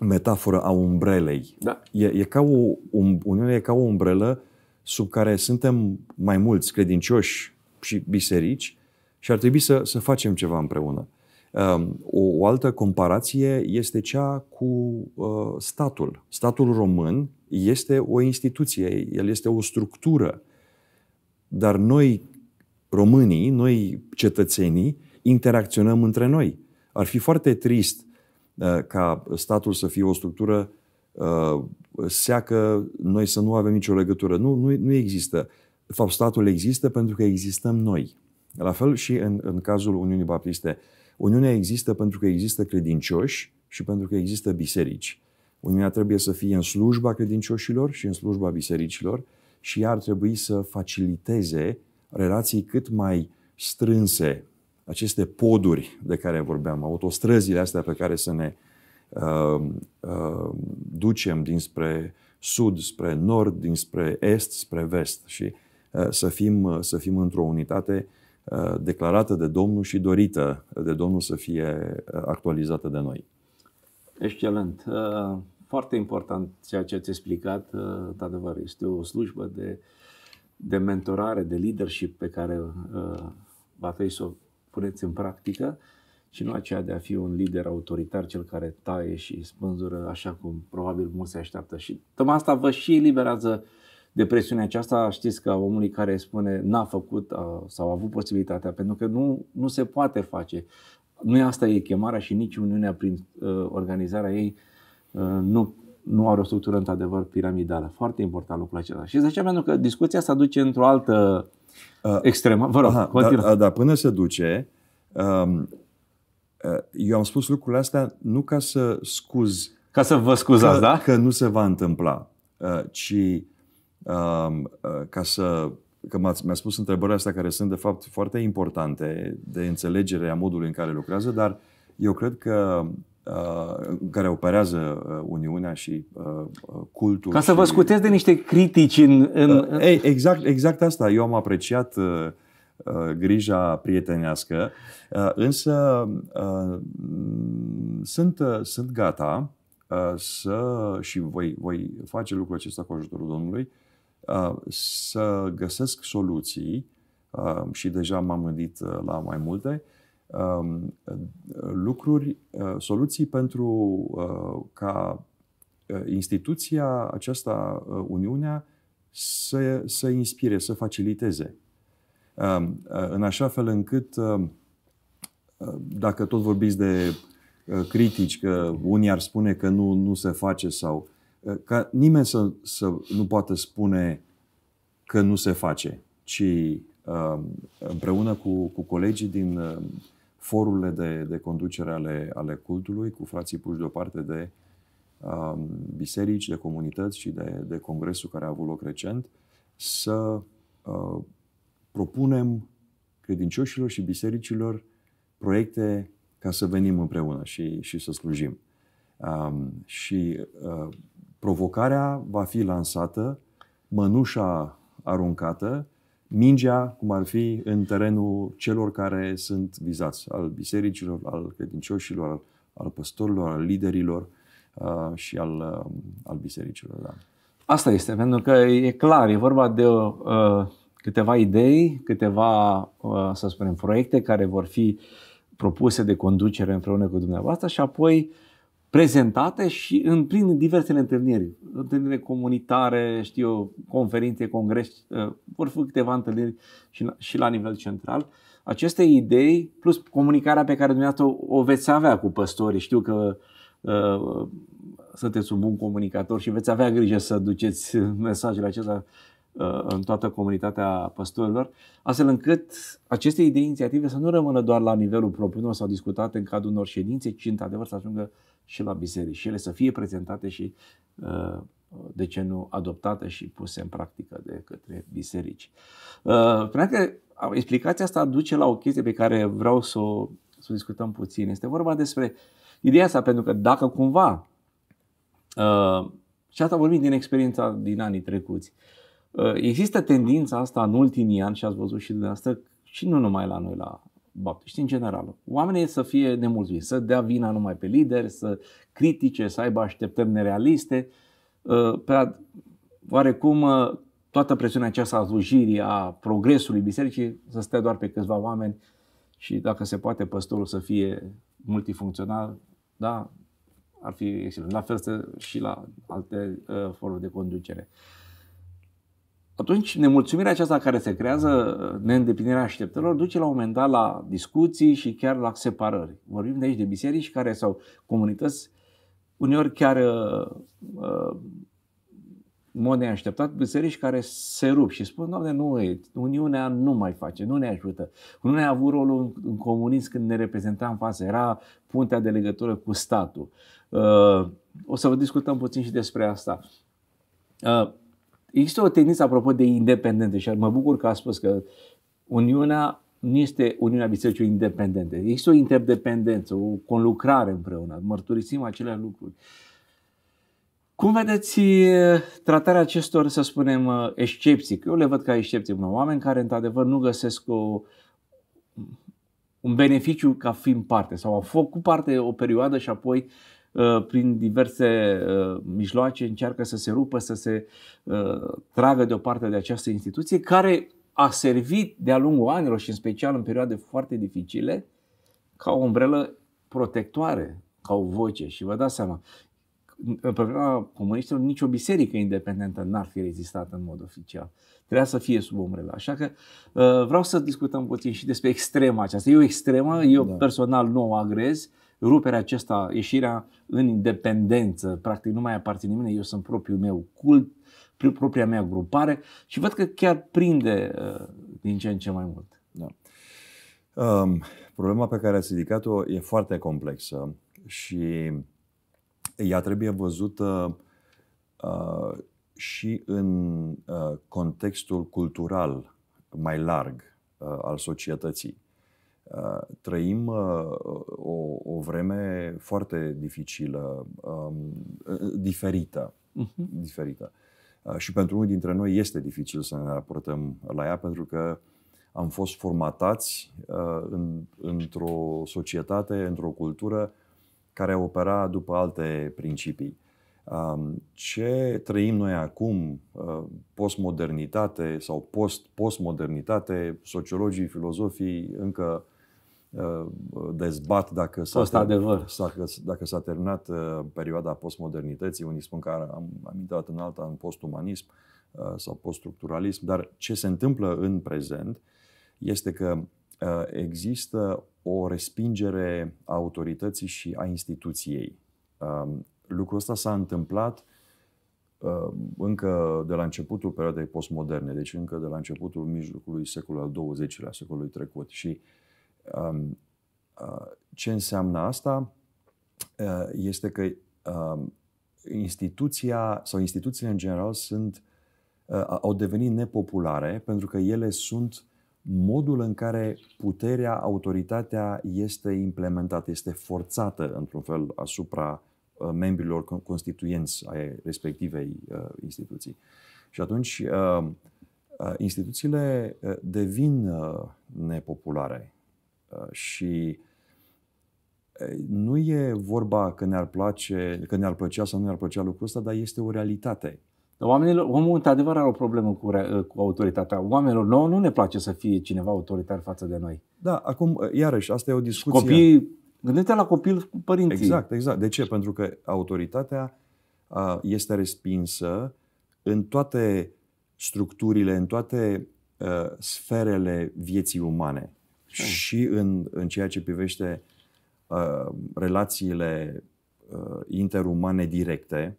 metaforă a umbrelei. Da. E, e ca o, um, Uniunea e ca o umbrelă sub care suntem mai mulți credincioși și biserici și ar trebui să, să facem ceva împreună. Um, o, o altă comparație este cea cu uh, statul. Statul român este o instituție, el este o structură, dar noi, românii, noi cetățenii, interacționăm între noi. Ar fi foarte trist Eh, ca statul să fie o structură eh, seacă, noi să nu avem nicio legătură. Nu, nu, nu există. De fapt, statul există pentru că existăm noi. La fel și în, în cazul Uniunii Baptiste. Uniunea există pentru că există credincioși și pentru că există biserici. Uniunea trebuie să fie în slujba credincioșilor și în slujba bisericilor și ea ar trebui să faciliteze relații cât mai strânse aceste poduri de care vorbeam, autostrăzile astea pe care să ne uh, uh, ducem dinspre sud, spre nord, dinspre est, spre vest și uh, să fim, uh, să fim într-o unitate uh, declarată de Domnul și dorită de Domnul să fie uh, actualizată de noi. Excelent. Uh, foarte important ceea ce ați explicat, de adevăr este o slujbă de, de mentorare, de leadership pe care va trebui să o puneți în practică și nu aceea de a fi un lider autoritar, cel care taie și spânzură așa cum probabil mulți se așteaptă. Și tocmai asta vă și eliberează de presiunea aceasta, știți că omului care spune n-a făcut sau a avut posibilitatea, pentru că nu, nu se poate face. Nu e asta e chemarea și nici Uniunea prin uh, organizarea ei uh, nu, nu are o structură într-adevăr piramidală. Foarte important lucrul acesta. Și de aceea pentru că discuția se aduce într-o altă Uh, Extremă, vă rog, aha, Dar, uh, dar până se duce, um, uh, eu am spus lucrurile astea nu ca să scuz. Ca să vă scuzați, că, da? Că nu se va întâmpla, ci um, ca să. Că mi-a spus întrebările astea care sunt, de fapt, foarte importante de înțelegere a modului în care lucrează, dar eu cred că Uh, care operează uh, Uniunea și uh, cultul. Ca să vă scutez de niște critici în... în... exact, exact asta. Eu am apreciat grija prietenească, însă sunt, sunt gata să, și voi, voi face lucrul acesta cu ajutorul Domnului, să găsesc soluții și deja m-am gândit la mai multe, Um, lucruri, uh, soluții pentru uh, ca uh, instituția aceasta, Uniunea, să, să inspire, să faciliteze. Um, în așa fel încât, um, dacă tot vorbiți de critici, că unii ar spune că nu, nu se face sau ca nimeni să, să nu poată spune că nu se face, ci împreună cu, cu colegii din forurile de, de conducere ale, ale cultului, cu frații puși deoparte de um, biserici, de comunități și de, de congresul care a avut loc recent, să uh, propunem credincioșilor și bisericilor proiecte ca să venim împreună și, și să slujim. Um, și uh, provocarea va fi lansată, mănușa aruncată mingea, cum ar fi, în terenul celor care sunt vizați, al bisericilor, al credincioșilor, al, al păstorilor, al liderilor uh, și al, uh, al bisericilor. Da. Asta este, pentru că e clar, e vorba de uh, câteva idei, câteva, uh, să spunem, proiecte care vor fi propuse de conducere împreună cu dumneavoastră și apoi uh, prezentate și în, prin diversele întâlniri, întâlnire comunitare, știu conferințe, congres, uh, vor fi câteva întâlniri și, și la nivel central. Aceste idei, plus comunicarea pe care dumneavoastră o veți avea cu păstorii, știu că uh, sunteți un bun comunicator și veți avea grijă să duceți mesajele acestea uh, în toată comunitatea păstorilor, astfel încât aceste idei inițiative să nu rămână doar la nivelul propriu sau discutate în cadrul unor ședințe, ci într-adevăr să ajungă uh, și la biserici și ele să fie prezentate și, uh, de ce nu, adoptate și puse în practică de către biserici. Uh, cred că explicația asta duce la o chestie pe care vreau să o, să o discutăm puțin. Este vorba despre ideea asta, pentru că dacă cumva, uh, și asta vorbim din experiența din anii trecuți, Există tendința asta în ultimii ani și ați văzut și dumneavoastră și nu numai la noi la baptiști în general. Oamenii să fie nemulțumiți, să dea vina numai pe lideri, să critique, să aibă așteptări nerealiste. Ă, pe oarecum ă, toată presiunea aceasta a slujirii, a progresului bisericii să stea doar pe câțiva oameni și dacă se poate păstorul să fie multifuncțional, da, ar fi excelent. La fel și la alte uh, ă, forme de conducere atunci nemulțumirea aceasta care se creează, neîndeplinirea așteptărilor, duce la un moment dat la discuții și chiar la separări. Vorbim de aici de biserici care sau comunități, uneori chiar uh, uh, în mod neașteptat, biserici care se rup și spun, Doamne, nu, Uniunea nu mai face, nu ne ajută. Uniunea a avut rolul în comunism când ne reprezenta în față, era puntea de legătură cu statul. Uh, o să vă discutăm puțin și despre asta. Există o tendință, apropo, de independente și mă bucur că a spus că Uniunea nu este Uniunea Bisericii independente. Există o interdependență, o conlucrare împreună, mărturisim acele lucruri. Cum vedeți tratarea acestor, să spunem, excepții? Că eu le văd ca excepții, bună. oameni care, într-adevăr, nu găsesc o, un beneficiu ca fiind parte sau au făcut parte o perioadă și apoi uh, Uh, prin diverse uh, mijloace încearcă să se rupă, să se uh, tragă deoparte de această instituție care a servit de-a lungul anilor și în special în perioade foarte dificile ca o umbrelă protectoare, ca o voce. Și vă dați seama, în perioada comunistilor nicio biserică independentă n-ar fi rezistat în mod oficial. Trebuia să fie sub umbrelă. Așa că vreau să discutăm puțin și despre extrema aceasta. E o extremă, eu da. personal nu o agrez, ruperea acesta, ieșirea în independență, practic nu mai aparține nimeni, eu sunt propriul meu cult, propria mea grupare și văd că chiar prinde uh, din ce în ce mai mult. Da. Um, problema pe care ați ridicat-o e foarte complexă și ea trebuie văzută uh, și în uh, contextul cultural mai larg uh, al societății. Uh, trăim uh, o, o vreme foarte dificilă, um, uh, diferită. Uh-huh. diferită. Și pentru unul dintre noi este dificil să ne raportăm la ea, pentru că am fost formatați în, într-o societate, într-o cultură care opera după alte principii. Um, ce trăim noi acum, postmodernitate sau post-postmodernitate, sociologii, filozofii încă Uh, dezbat dacă s-a, Post adevăr. Dacă, dacă s-a terminat uh, perioada postmodernității. Unii spun că am, am intrat în alta, în postumanism uh, sau poststructuralism, dar ce se întâmplă în prezent este că există o respingere a autorității și a instituției. Um, lucrul ăsta s-a întâmplat încă de la începutul perioadei postmoderne, deci încă de la începutul mijlocului secolului al XX-lea, secolului trecut. Și uh, Um, uh, ce înseamnă asta? Uh, este că um, instituția sau instituțiile în general sunt, uh, au devenit nepopulare pentru că ele sunt modul în care puterea, autoritatea este implementată, este forțată într-un fel asupra membrilor constituenți ai respectivei instituții. Și atunci instituțiile devin nepopulare și nu e vorba că ne-ar place, că ne-ar plăcea sau nu ne-ar plăcea lucrul ăsta, dar este o realitate. Oamenilor, omul într-adevăr are o problemă cu, re, cu autoritatea. Oamenilor, nouă nu ne place să fie cineva autoritar față de noi. Da, acum, iarăși, asta e o discuție. Copii, gândește la copil cu părinții. Exact, exact. De ce? Pentru că autoritatea este respinsă în toate structurile, în toate sferele vieții umane și în, în ceea ce privește uh, relațiile uh, interumane directe,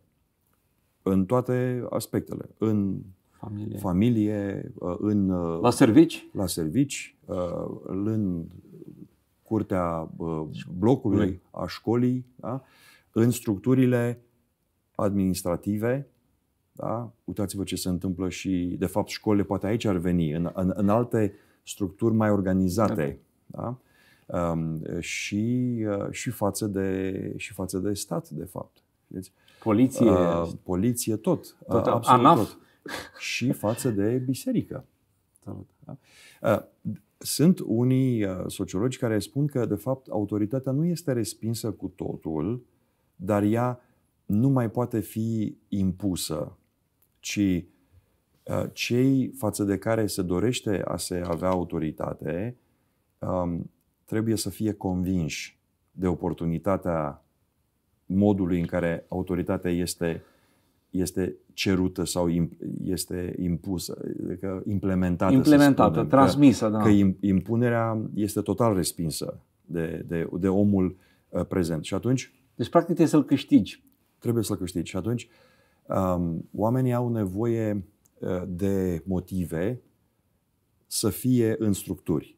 în toate aspectele. În familie, familie uh, în. Uh, la servici? La servici, uh, în curtea uh, blocului, Lui. a școlii, da? în structurile administrative. Da? Uitați-vă ce se întâmplă și, de fapt, școlile poate aici ar veni, în, în, în alte structuri mai organizate okay. da? um, și, și, față de, și față de stat, de fapt. Știți? Deci, poliție. Uh, poliție, tot. tot uh, absolut ANAF. tot. Și față de biserică. Da? Uh, sunt unii sociologi care spun că, de fapt, autoritatea nu este respinsă cu totul, dar ea nu mai poate fi impusă, ci Uh, cei față de care se dorește a se avea autoritate um, trebuie să fie convinși de oportunitatea modului în care autoritatea este, este cerută sau este impusă, adică implementată. Implementată, spunem, transmisă, că, da. Că impunerea este total respinsă de, de, de omul uh, prezent. Și atunci. Deci, practic, trebuie să-l câștigi. Trebuie să-l câștigi. Și atunci, um, oamenii au nevoie Eh, de motive să fie în structuri.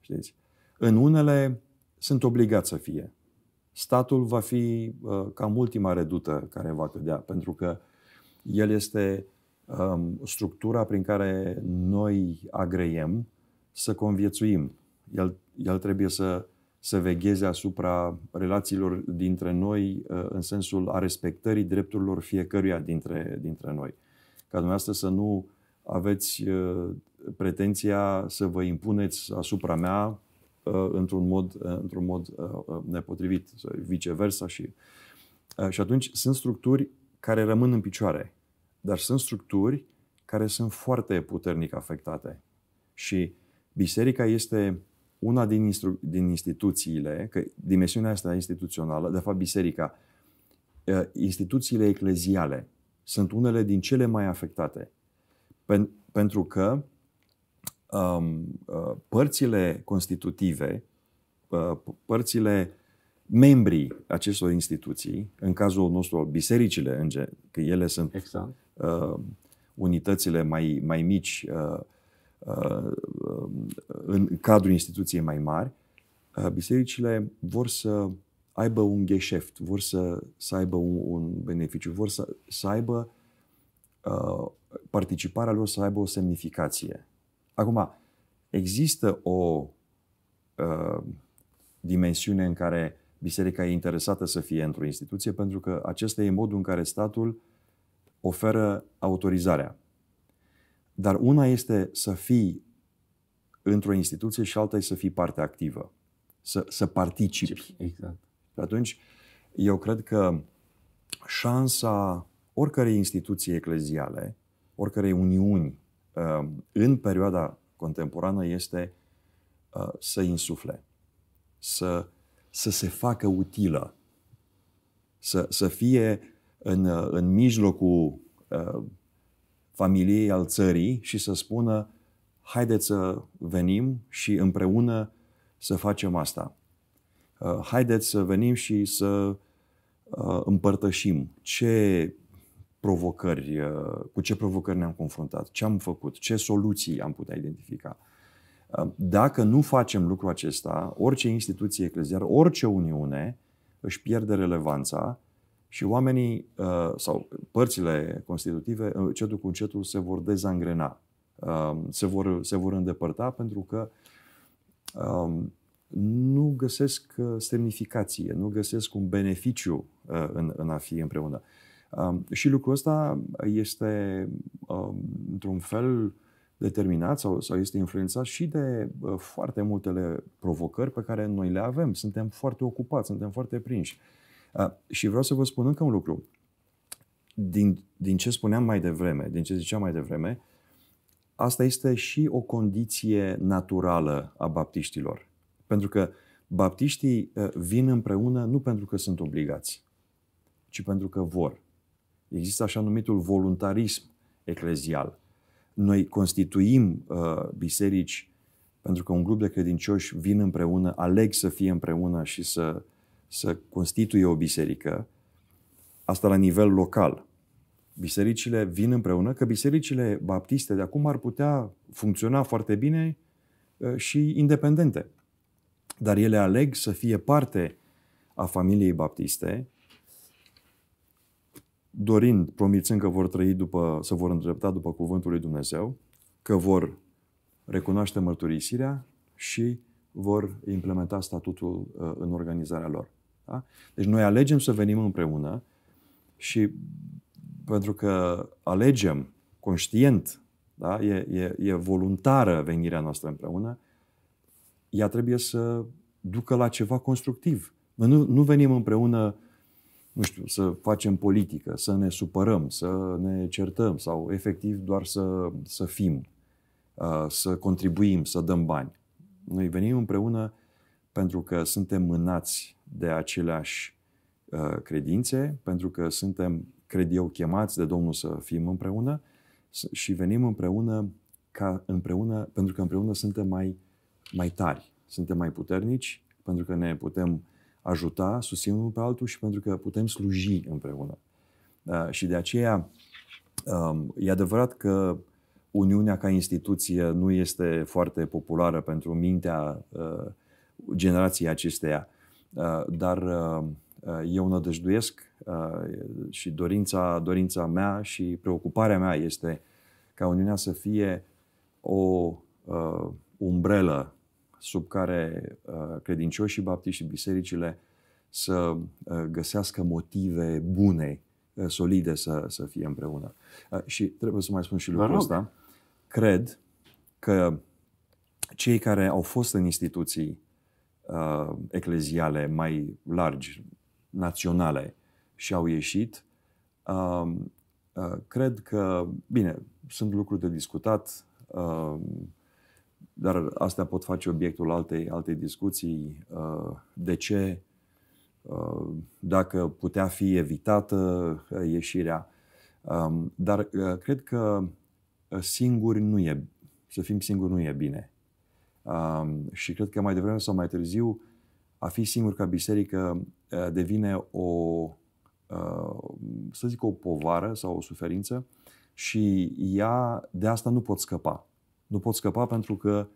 Știți? În unele sunt obligați să fie. Statul va fi uh, cam ultima redută care va cădea, pentru că el este um, structura prin care noi agreiem să conviețuim. El, el trebuie să, să vegheze asupra relațiilor dintre noi uh, în sensul a respectării drepturilor fiecăruia dintre, dintre noi ca dumneavoastră să nu aveți uh, pretenția să vă impuneți asupra mea uh, într-un mod, uh, într-un mod nepotrivit, viceversa. Și, și atunci sunt structuri care rămân în picioare, dar sunt structuri care sunt foarte puternic afectate. Și biserica este una din, instru- din instituțiile, că dimensiunea asta instituțională, de fapt biserica, instituțiile ecleziale sunt unele din cele mai afectate. Pen- pentru că um, uh, părțile constitutive, uh, părțile membrii acestor instituții, în cazul nostru bisericile, că ele sunt exact. uh, unitățile mai, mai mici uh, uh, um, în cadrul instituției mai mari, uh, bisericile vor să aibă un gheșeft, vor să, să aibă un, un beneficiu, vor să, să aibă uh, participarea lor să aibă o semnificație. Acum, există o uh, dimensiune în care biserica e interesată să fie într-o instituție pentru că acesta e modul în care statul oferă autorizarea. Dar una este să fii într-o instituție și alta e să fii parte activă, să, să participi. Exact. Atunci, eu cred că șansa oricărei instituții ecleziale, oricărei uniuni uh, în perioada contemporană este uh, să insufle, să, să se facă utilă, să, să fie în, uh, în mijlocul familiei al țării și să spună haideți să venim și împreună să facem asta. Uh, haideți să venim și să uh, împărtășim ce provocări, uh, cu ce provocări ne-am confruntat, ce am făcut, ce soluții am putea identifica. Dacă nu facem lucrul acesta, orice instituție ecleziară, orice uniune își pierde relevanța și oamenii sau părțile constitutive încetul cu încetul se vor dezangrena, se vor, se vor îndepărta pentru că nu găsesc uh, semnificație, nu găsesc un beneficiu uh, în, în a fi împreună. Um, și lucrul ăsta este, um, într-un fel, determinat sau, sau este influențat și de uh, foarte multele provocări pe care noi le avem. Suntem foarte ocupați, suntem foarte prinși. Și vreau să vă spun încă un lucru. Din, din ce spuneam mai devreme, din ce ziceam mai devreme, asta este și o condiție naturală a baptiștilor pentru că baptiștii uh, vin împreună nu pentru că sunt obligați, ci pentru că vor. Există așa numitul voluntarism eclezial. Noi constituim uh, biserici pentru că un grup de credincioși vin împreună, aleg să fie împreună și să, să constituie o biserică, asta la nivel local. Bisericile vin împreună, că bisericile baptiste de acum ar putea funcționa foarte bine uh, și independente dar ele aleg să fie parte a familiei baptiste, dorind, promițând că vor trăi după, să vor îndrepta după cuvântul lui Dumnezeu, că vor recunoaște mărturisirea și vor implementa statutul uh, în organizarea lor. Da? Deci noi alegem să venim împreună și pentru că alegem conștient, da? e, e, e voluntară venirea noastră împreună, ea trebuie să ducă la ceva constructiv. Noi nu, nu venim împreună, nu știu, să facem politică, să ne supărăm, să ne certăm sau efectiv doar să, să fim, uh, să contribuim, să dăm bani. Noi venim împreună pentru că suntem mânați de aceleași uh, credințe, pentru că suntem, cred eu, chemați de Domnul să fim împreună și venim împreună ca împreună, pentru că împreună suntem mai mai tari, suntem mai puternici pentru că ne putem ajuta, susține unul pe altul și pentru că putem sluji împreună. Uh, și de aceea um, e adevărat că Uniunea ca instituție nu este foarte populară pentru mintea uh, generației acesteia, uh, dar uh, eu nădăjduiesc uh, și dorința, dorința mea și preocuparea mea este ca Uniunea să fie o uh, umbrelă sub care uh, credincioșii baptiști și bisericile să uh, găsească motive bune, uh, solide să, să fie împreună. Și trebuie să mai spun și lucrul ăsta. Cred că cei care au fost în instituții uh, ecleziale mai largi, naționale, și au ieșit, uh, uh, cred că, bine, sunt lucruri de discutat, uh, dar astea pot face obiectul altei, altei discuții. Uh, de ce, uh, dacă putea fi evitată uh, ieșirea. Um, dar cred că singuri nu e, să fim singuri nu e bine. Um, și cred că mai devreme sau mai târziu, a fi singur ca biserică devine o, să zic, o povară sau o suferință și ea, de asta nu pot scăpa nu pot scăpa pentru că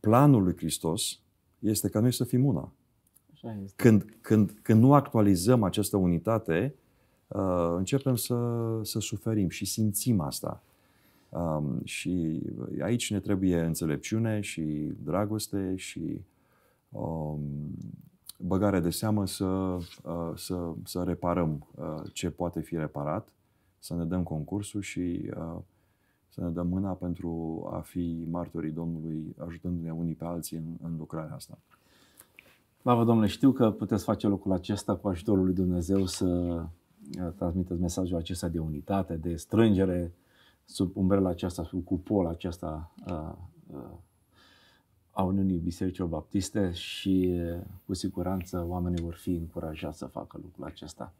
planul lui Hristos este ca noi să fim una. Așa este. Când, când, când nu actualizăm această unitate, uh, începem să, să suferim și simțim asta. Um, și aici ne trebuie înțelepciune și dragoste și um, băgare de seamă să, uh, să, să reparăm uh, ce poate fi reparat, să ne dăm concursul și uh, să ne dăm mâna pentru a fi martorii Domnului, ajutându-ne unii pe alții în, în lucrarea asta. Slavă Domnule, știu că puteți face lucrul acesta cu ajutorul lui Dumnezeu să uh, transmiteți mesajul acesta de unitate, de strângere sub umbrela aceasta, sub cupola aceasta uh, uh, a Uniunii Bisericii Baptiste și cu siguranță oamenii vor fi încurajați să facă lucrul acesta.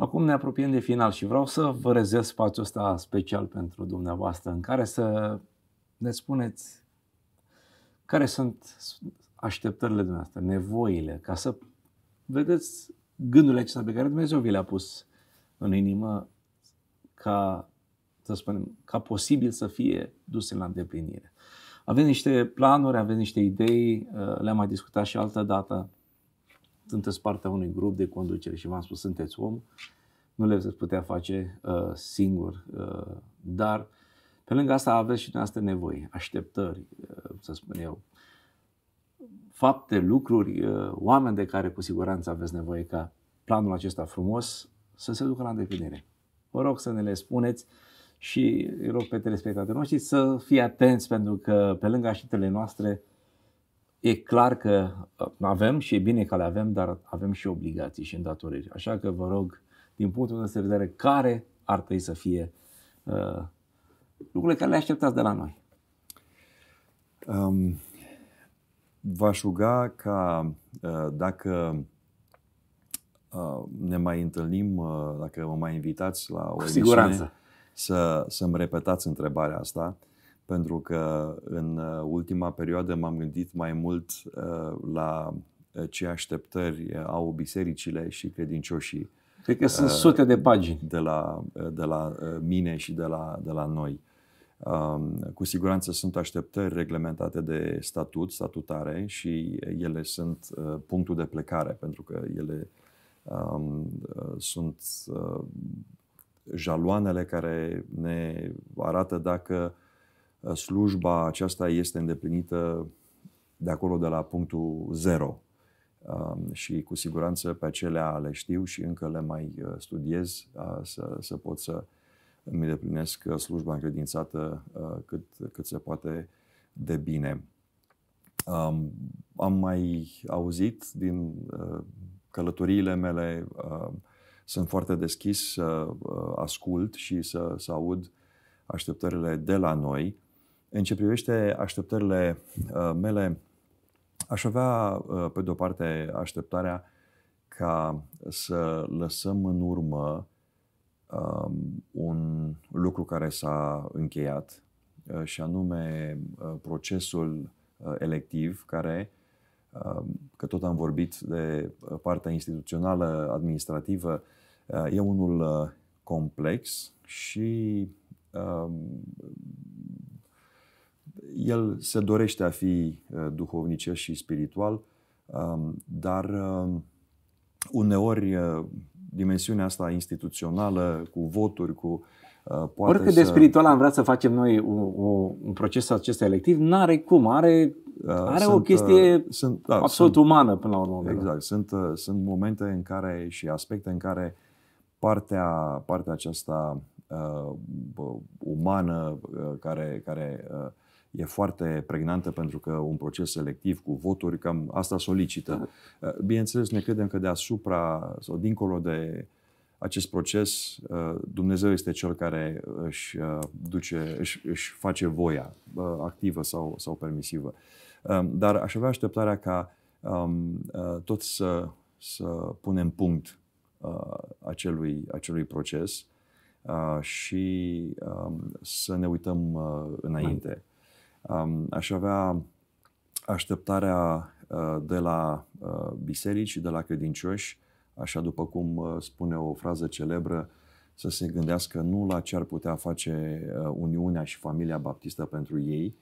Acum ne apropiem de final și vreau să vă rezerv spațiul ăsta special pentru dumneavoastră în care să ne spuneți care sunt așteptările dumneavoastră, nevoile, ca să vedeți gândurile acestea pe care Dumnezeu vi le-a pus în inimă ca, să spunem, ca posibil să fie duse la îndeplinire. Avem niște planuri, avem niște idei, le-am mai discutat și altă dată sunteți partea unui grup de conducere și v-am spus, sunteți om, nu le veți putea face uh, singur, uh, dar pe lângă asta aveți și noastre nevoi, așteptări, uh, să spun eu, fapte, lucruri, uh, oameni de care cu siguranță aveți nevoie ca planul acesta frumos să se ducă la îndeplinire. Vă rog să ne le spuneți și îi rog pe telespectatorii noștri să fie atenți pentru că pe lângă așteptările noastre E clar că uh, avem și e bine că le avem, dar avem și obligații și îndatoriri. Așa că vă rog, din punctul de vedere, care ar trebui să fie uh, lucrurile care le așteptați de la noi? Um, v-aș ruga ca uh, dacă uh, ne mai întâlnim, uh, dacă mă mai invitați la o Cu siguranță. să, să-mi repetați întrebarea asta. Uh, pentru că în uh, ultima perioadă m-am gândit mai mult uh, la uh, ce așteptări au bisericile și credincioșii. Cred că sunt sute de pagini. De la, de la mine și de la, de la noi. Um, cu siguranță sunt așteptări reglementate de statut, statutare și ele sunt punctul de plecare pentru că ele um, sunt jaloanele care ne arată dacă uh, Uh, slujba aceasta este îndeplinită de acolo, de la punctul zero. Um, și cu siguranță pe acelea le știu și încă le mai uh, studiez uh, să, să pot să îmi deplinesc slujba încredințată cât, cât se poate de bine. Um, am mai auzit din călătoriile mele, sunt foarte deschis să ascult și să, să aud așteptările de la noi în ce privește așteptările uh, mele, aș avea, uh, pe de-o parte, așteptarea ca să lăsăm în urmă um, un lucru care s-a încheiat, uh, și anume procesul electiv care, um, că tot am vorbit de partea instituțională, administrativă, e unul complex și um, el se dorește a fi uh, duhovnicesc și spiritual, um, dar um, uneori uh, dimensiunea asta instituțională, cu voturi, cu uh, poate Oricât să... de spiritual am vrea să facem noi un, un proces acesta electiv, n-are cum, are, are sunt, o chestie sunt, da, absolut sunt, umană până la urmă. Exact, sunt, sunt momente în care și aspecte în care partea, partea aceasta uh, umană uh, care, care uh, e foarte pregnantă pentru că un proces selectiv cu voturi cam asta solicită. Da. Eh, bineînțeles, ne credem că deasupra sau dincolo de acest proces, eh, Dumnezeu este cel care își, eh, duce, își, își face voia activă sau, sau permisivă. Dar aș avea așteptarea ca ehm, tot să, să punem punct acelui, acelui proces și ehm, să ne uităm înainte. Um, aș avea așteptarea uh, de la uh, biserici, de la credincioși, așa după cum uh, spune o frază celebră, să se gândească nu la ce ar putea face Uniunea și familia baptistă pentru ei,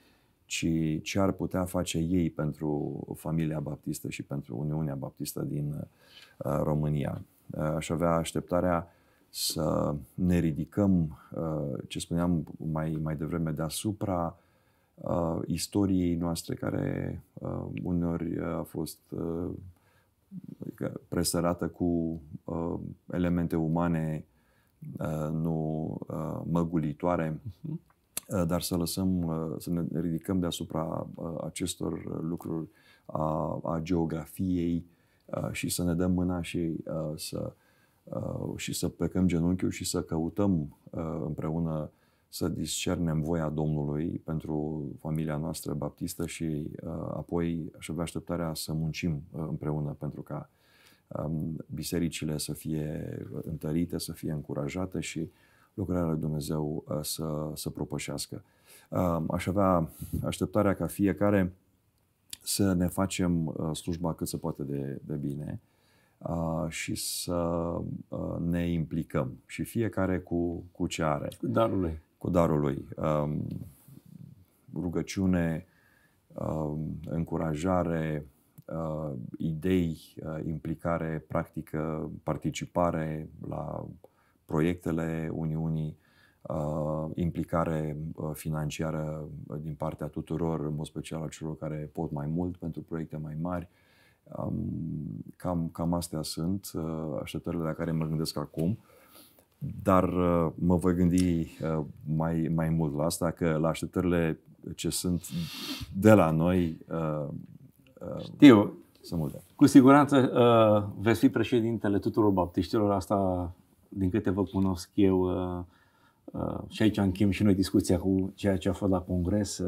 ci ce ar putea face ei pentru familia baptistă și pentru Uniunea Baptistă din România. Aș avea așteptarea să ne ridicăm, ce spuneam mai, mai devreme, deasupra uh, istoriei noastre care uh, uneori uh, a fost uh, presărată cu uh, elemente umane uh, nu uh, măgulitoare, uh-huh. uh, dar să lăsăm, uh, să ne ridicăm deasupra uh, acestor lucruri a, a geografiei uh, și să ne dăm mâna și uh, să uh, și să plecăm genunchiul și să căutăm uh, împreună să discernem voia Domnului pentru familia noastră baptistă și uh, apoi aș avea așteptarea să muncim uh, împreună pentru ca um, bisericile să fie întărite, să fie încurajate și lucrarea lui Dumnezeu uh, să, să propășească. Uh, aș avea așteptarea ca fiecare să ne facem uh, slujba cât se poate de, de bine uh, și să uh, ne implicăm și fiecare cu, cu ce are. Cu darul lui cu darul lui. Um, rugăciune, um, încurajare, uh, idei, uh, implicare practică, participare la proiectele Uniunii, uh, implicare financiară din partea tuturor, în mod special a celor care pot mai mult pentru proiecte mai mari. Um, cam, cam astea sunt așteptările la care mă gândesc acum dar uh, mă voi gândi uh, mai, mai mult la asta, că la așteptările ce sunt de la noi uh, Știu. sunt multe. Cu siguranță veți fi președintele tuturor baptiștilor, asta din câte vă cunosc eu și aici închim și noi discuția cu ceea ce a fost la congres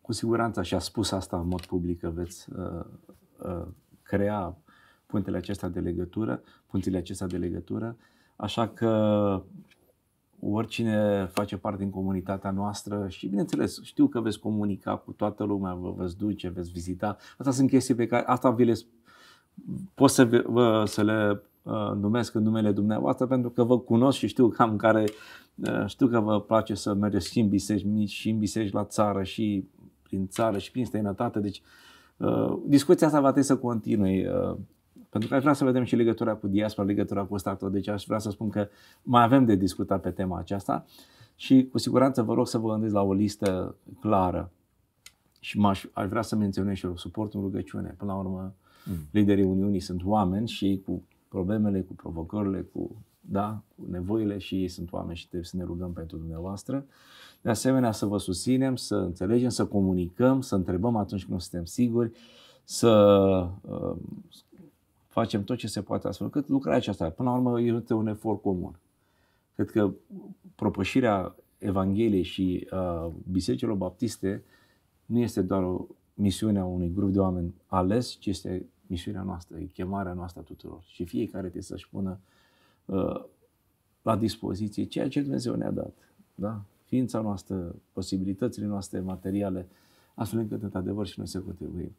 cu siguranță și-a spus asta în mod public că veți crea puntele acestea de legătură, punțile acestea de legătură, așa că oricine face parte din comunitatea noastră și bineînțeles știu că veți comunica cu toată lumea, vă veți duce, veți vizita. Asta sunt chestii pe care, asta vi le, pot să, vă, să le uh, numesc în numele dumneavoastră pentru că vă cunosc și știu cam care, uh, știu că vă place să mergeți și în biserici mici și în biserici la țară și prin țară și prin străinătate. Deci uh, discuția asta va trebui să continue. Pentru că aș vrea să vedem și legătura cu diaspora, legătura cu statul. Deci aș vrea să spun că mai avem de discutat pe tema aceasta și cu siguranță vă rog să vă gândiți la o listă clară și m-aș, aș vrea să menționez și eu suportul rugăciune. Până la urmă, mm. liderii Uniunii sunt oameni și cu problemele, cu provocările, cu, da, cu nevoile și ei sunt oameni și trebuie să ne rugăm pentru dumneavoastră. De asemenea, să vă susținem, să înțelegem, să comunicăm, să întrebăm atunci când nu suntem siguri, să uh, facem tot ce se poate astfel încât lucrarea aceasta, până la urmă, este un efort comun. Cred că propășirea Evangheliei și a uh, bisericilor baptiste nu este doar o misiune a unui grup de oameni ales, ci este misiunea noastră, e chemarea noastră a tuturor. Și fiecare trebuie să-și pună uh, la dispoziție ceea ce Dumnezeu ne-a dat. Da? Ființa noastră, posibilitățile noastre materiale, astfel încât, într-adevăr, și noi să contribuim.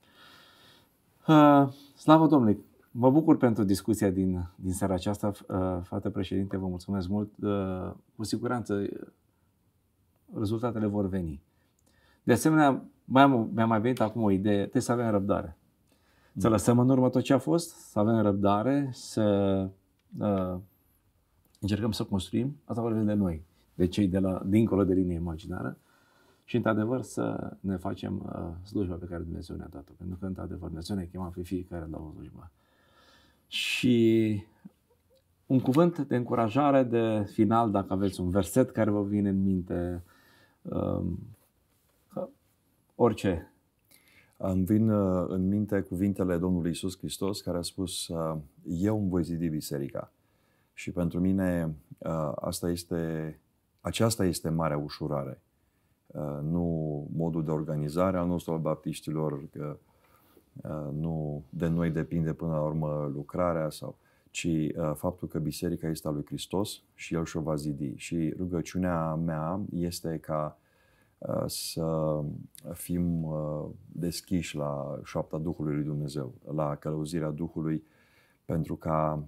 Uh, slavă Domnului! Mă bucur pentru discuția din, din seara aceasta, uh, fată președinte, vă mulțumesc mult. Uh, cu siguranță uh, rezultatele vor veni. De asemenea, mai am, mi-a mai venit acum o idee, trebuie să avem răbdare. Să da. lăsăm în urmă tot ce a fost, să avem răbdare, să uh, încercăm să construim, asta vorbim de noi, de cei de la, dincolo de linie imaginară, și într-adevăr să ne facem uh, slujba pe care Dumnezeu ne-a dat-o. Pentru că într-adevăr Dumnezeu ne chema pe fiecare la o slujbă. Și un cuvânt de încurajare de final, dacă aveți un verset care vă vine în minte, um, orice. Îmi vin uh, în minte cuvintele Domnului Isus Hristos care a spus, uh, eu îmi voi zidi biserica. Și pentru mine uh, asta este, aceasta este marea ușurare. Nu modul de organizare al nostru al baptiștilor, că Uh, nu de noi depinde până la urmă lucrarea sau ci uh, faptul că biserica este a lui Hristos și El și-o va zidi. Și rugăciunea mea este ca uh, să fim deschiși la șoapta Duhului lui Dumnezeu, la călăuzirea Duhului, pentru ca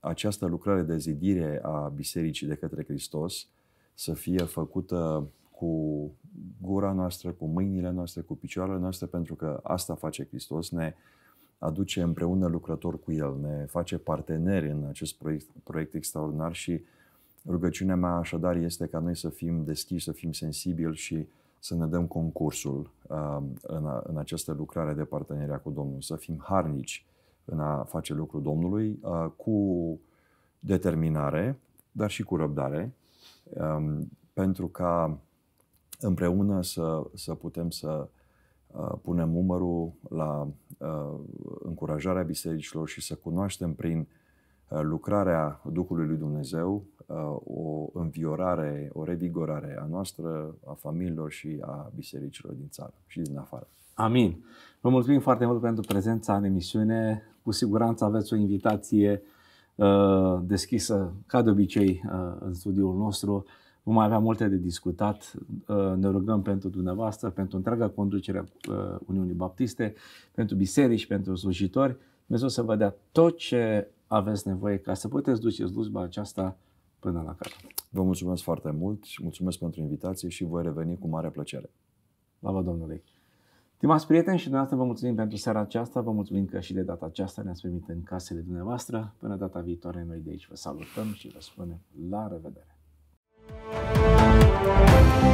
această lucrare de zidire a Bisericii de către Hristos să fie făcută cu gura noastră, cu mâinile noastre, cu picioarele noastre, pentru că asta face Hristos, ne aduce împreună lucrător cu El, ne face parteneri în acest proiect, proiect extraordinar și rugăciunea mea așadar este ca noi să fim deschiși, să fim sensibili și să ne dăm concursul uh, în, în această lucrare de parteneria cu Domnul, să fim harnici în a face lucrul Domnului uh, cu determinare, dar și cu răbdare, um, pentru ca împreună să, să putem să uh, punem umărul la uh, încurajarea bisericilor și să cunoaștem prin uh, lucrarea Duhului lui Dumnezeu uh, o înviorare, o revigorare a noastră, a familiilor și a bisericilor din țară și din afară. Amin. Vă mulțumim foarte mult pentru prezența în emisiune. Cu siguranță aveți o invitație uh, deschisă, ca de obicei, uh, în studiul nostru. Vom avea multe de discutat. Uh, ne rugăm pentru dumneavoastră, pentru întreaga conducere uh, Uniunii Baptiste, pentru biserici, pentru slujitori. Dumnezeu să vă dea tot ce aveți nevoie ca să puteți duce slujba aceasta până la capăt. Vă mulțumesc foarte mult și mulțumesc pentru invitație și voi reveni cu mare plăcere. vă, Domnului! Stimați prieteni și dumneavoastră, vă mulțumim pentru seara aceasta, vă mulțumim că și de data aceasta ne-ați primit în casele dumneavoastră. Până data viitoare, noi de aici vă salutăm și vă spunem la revedere! Thank you.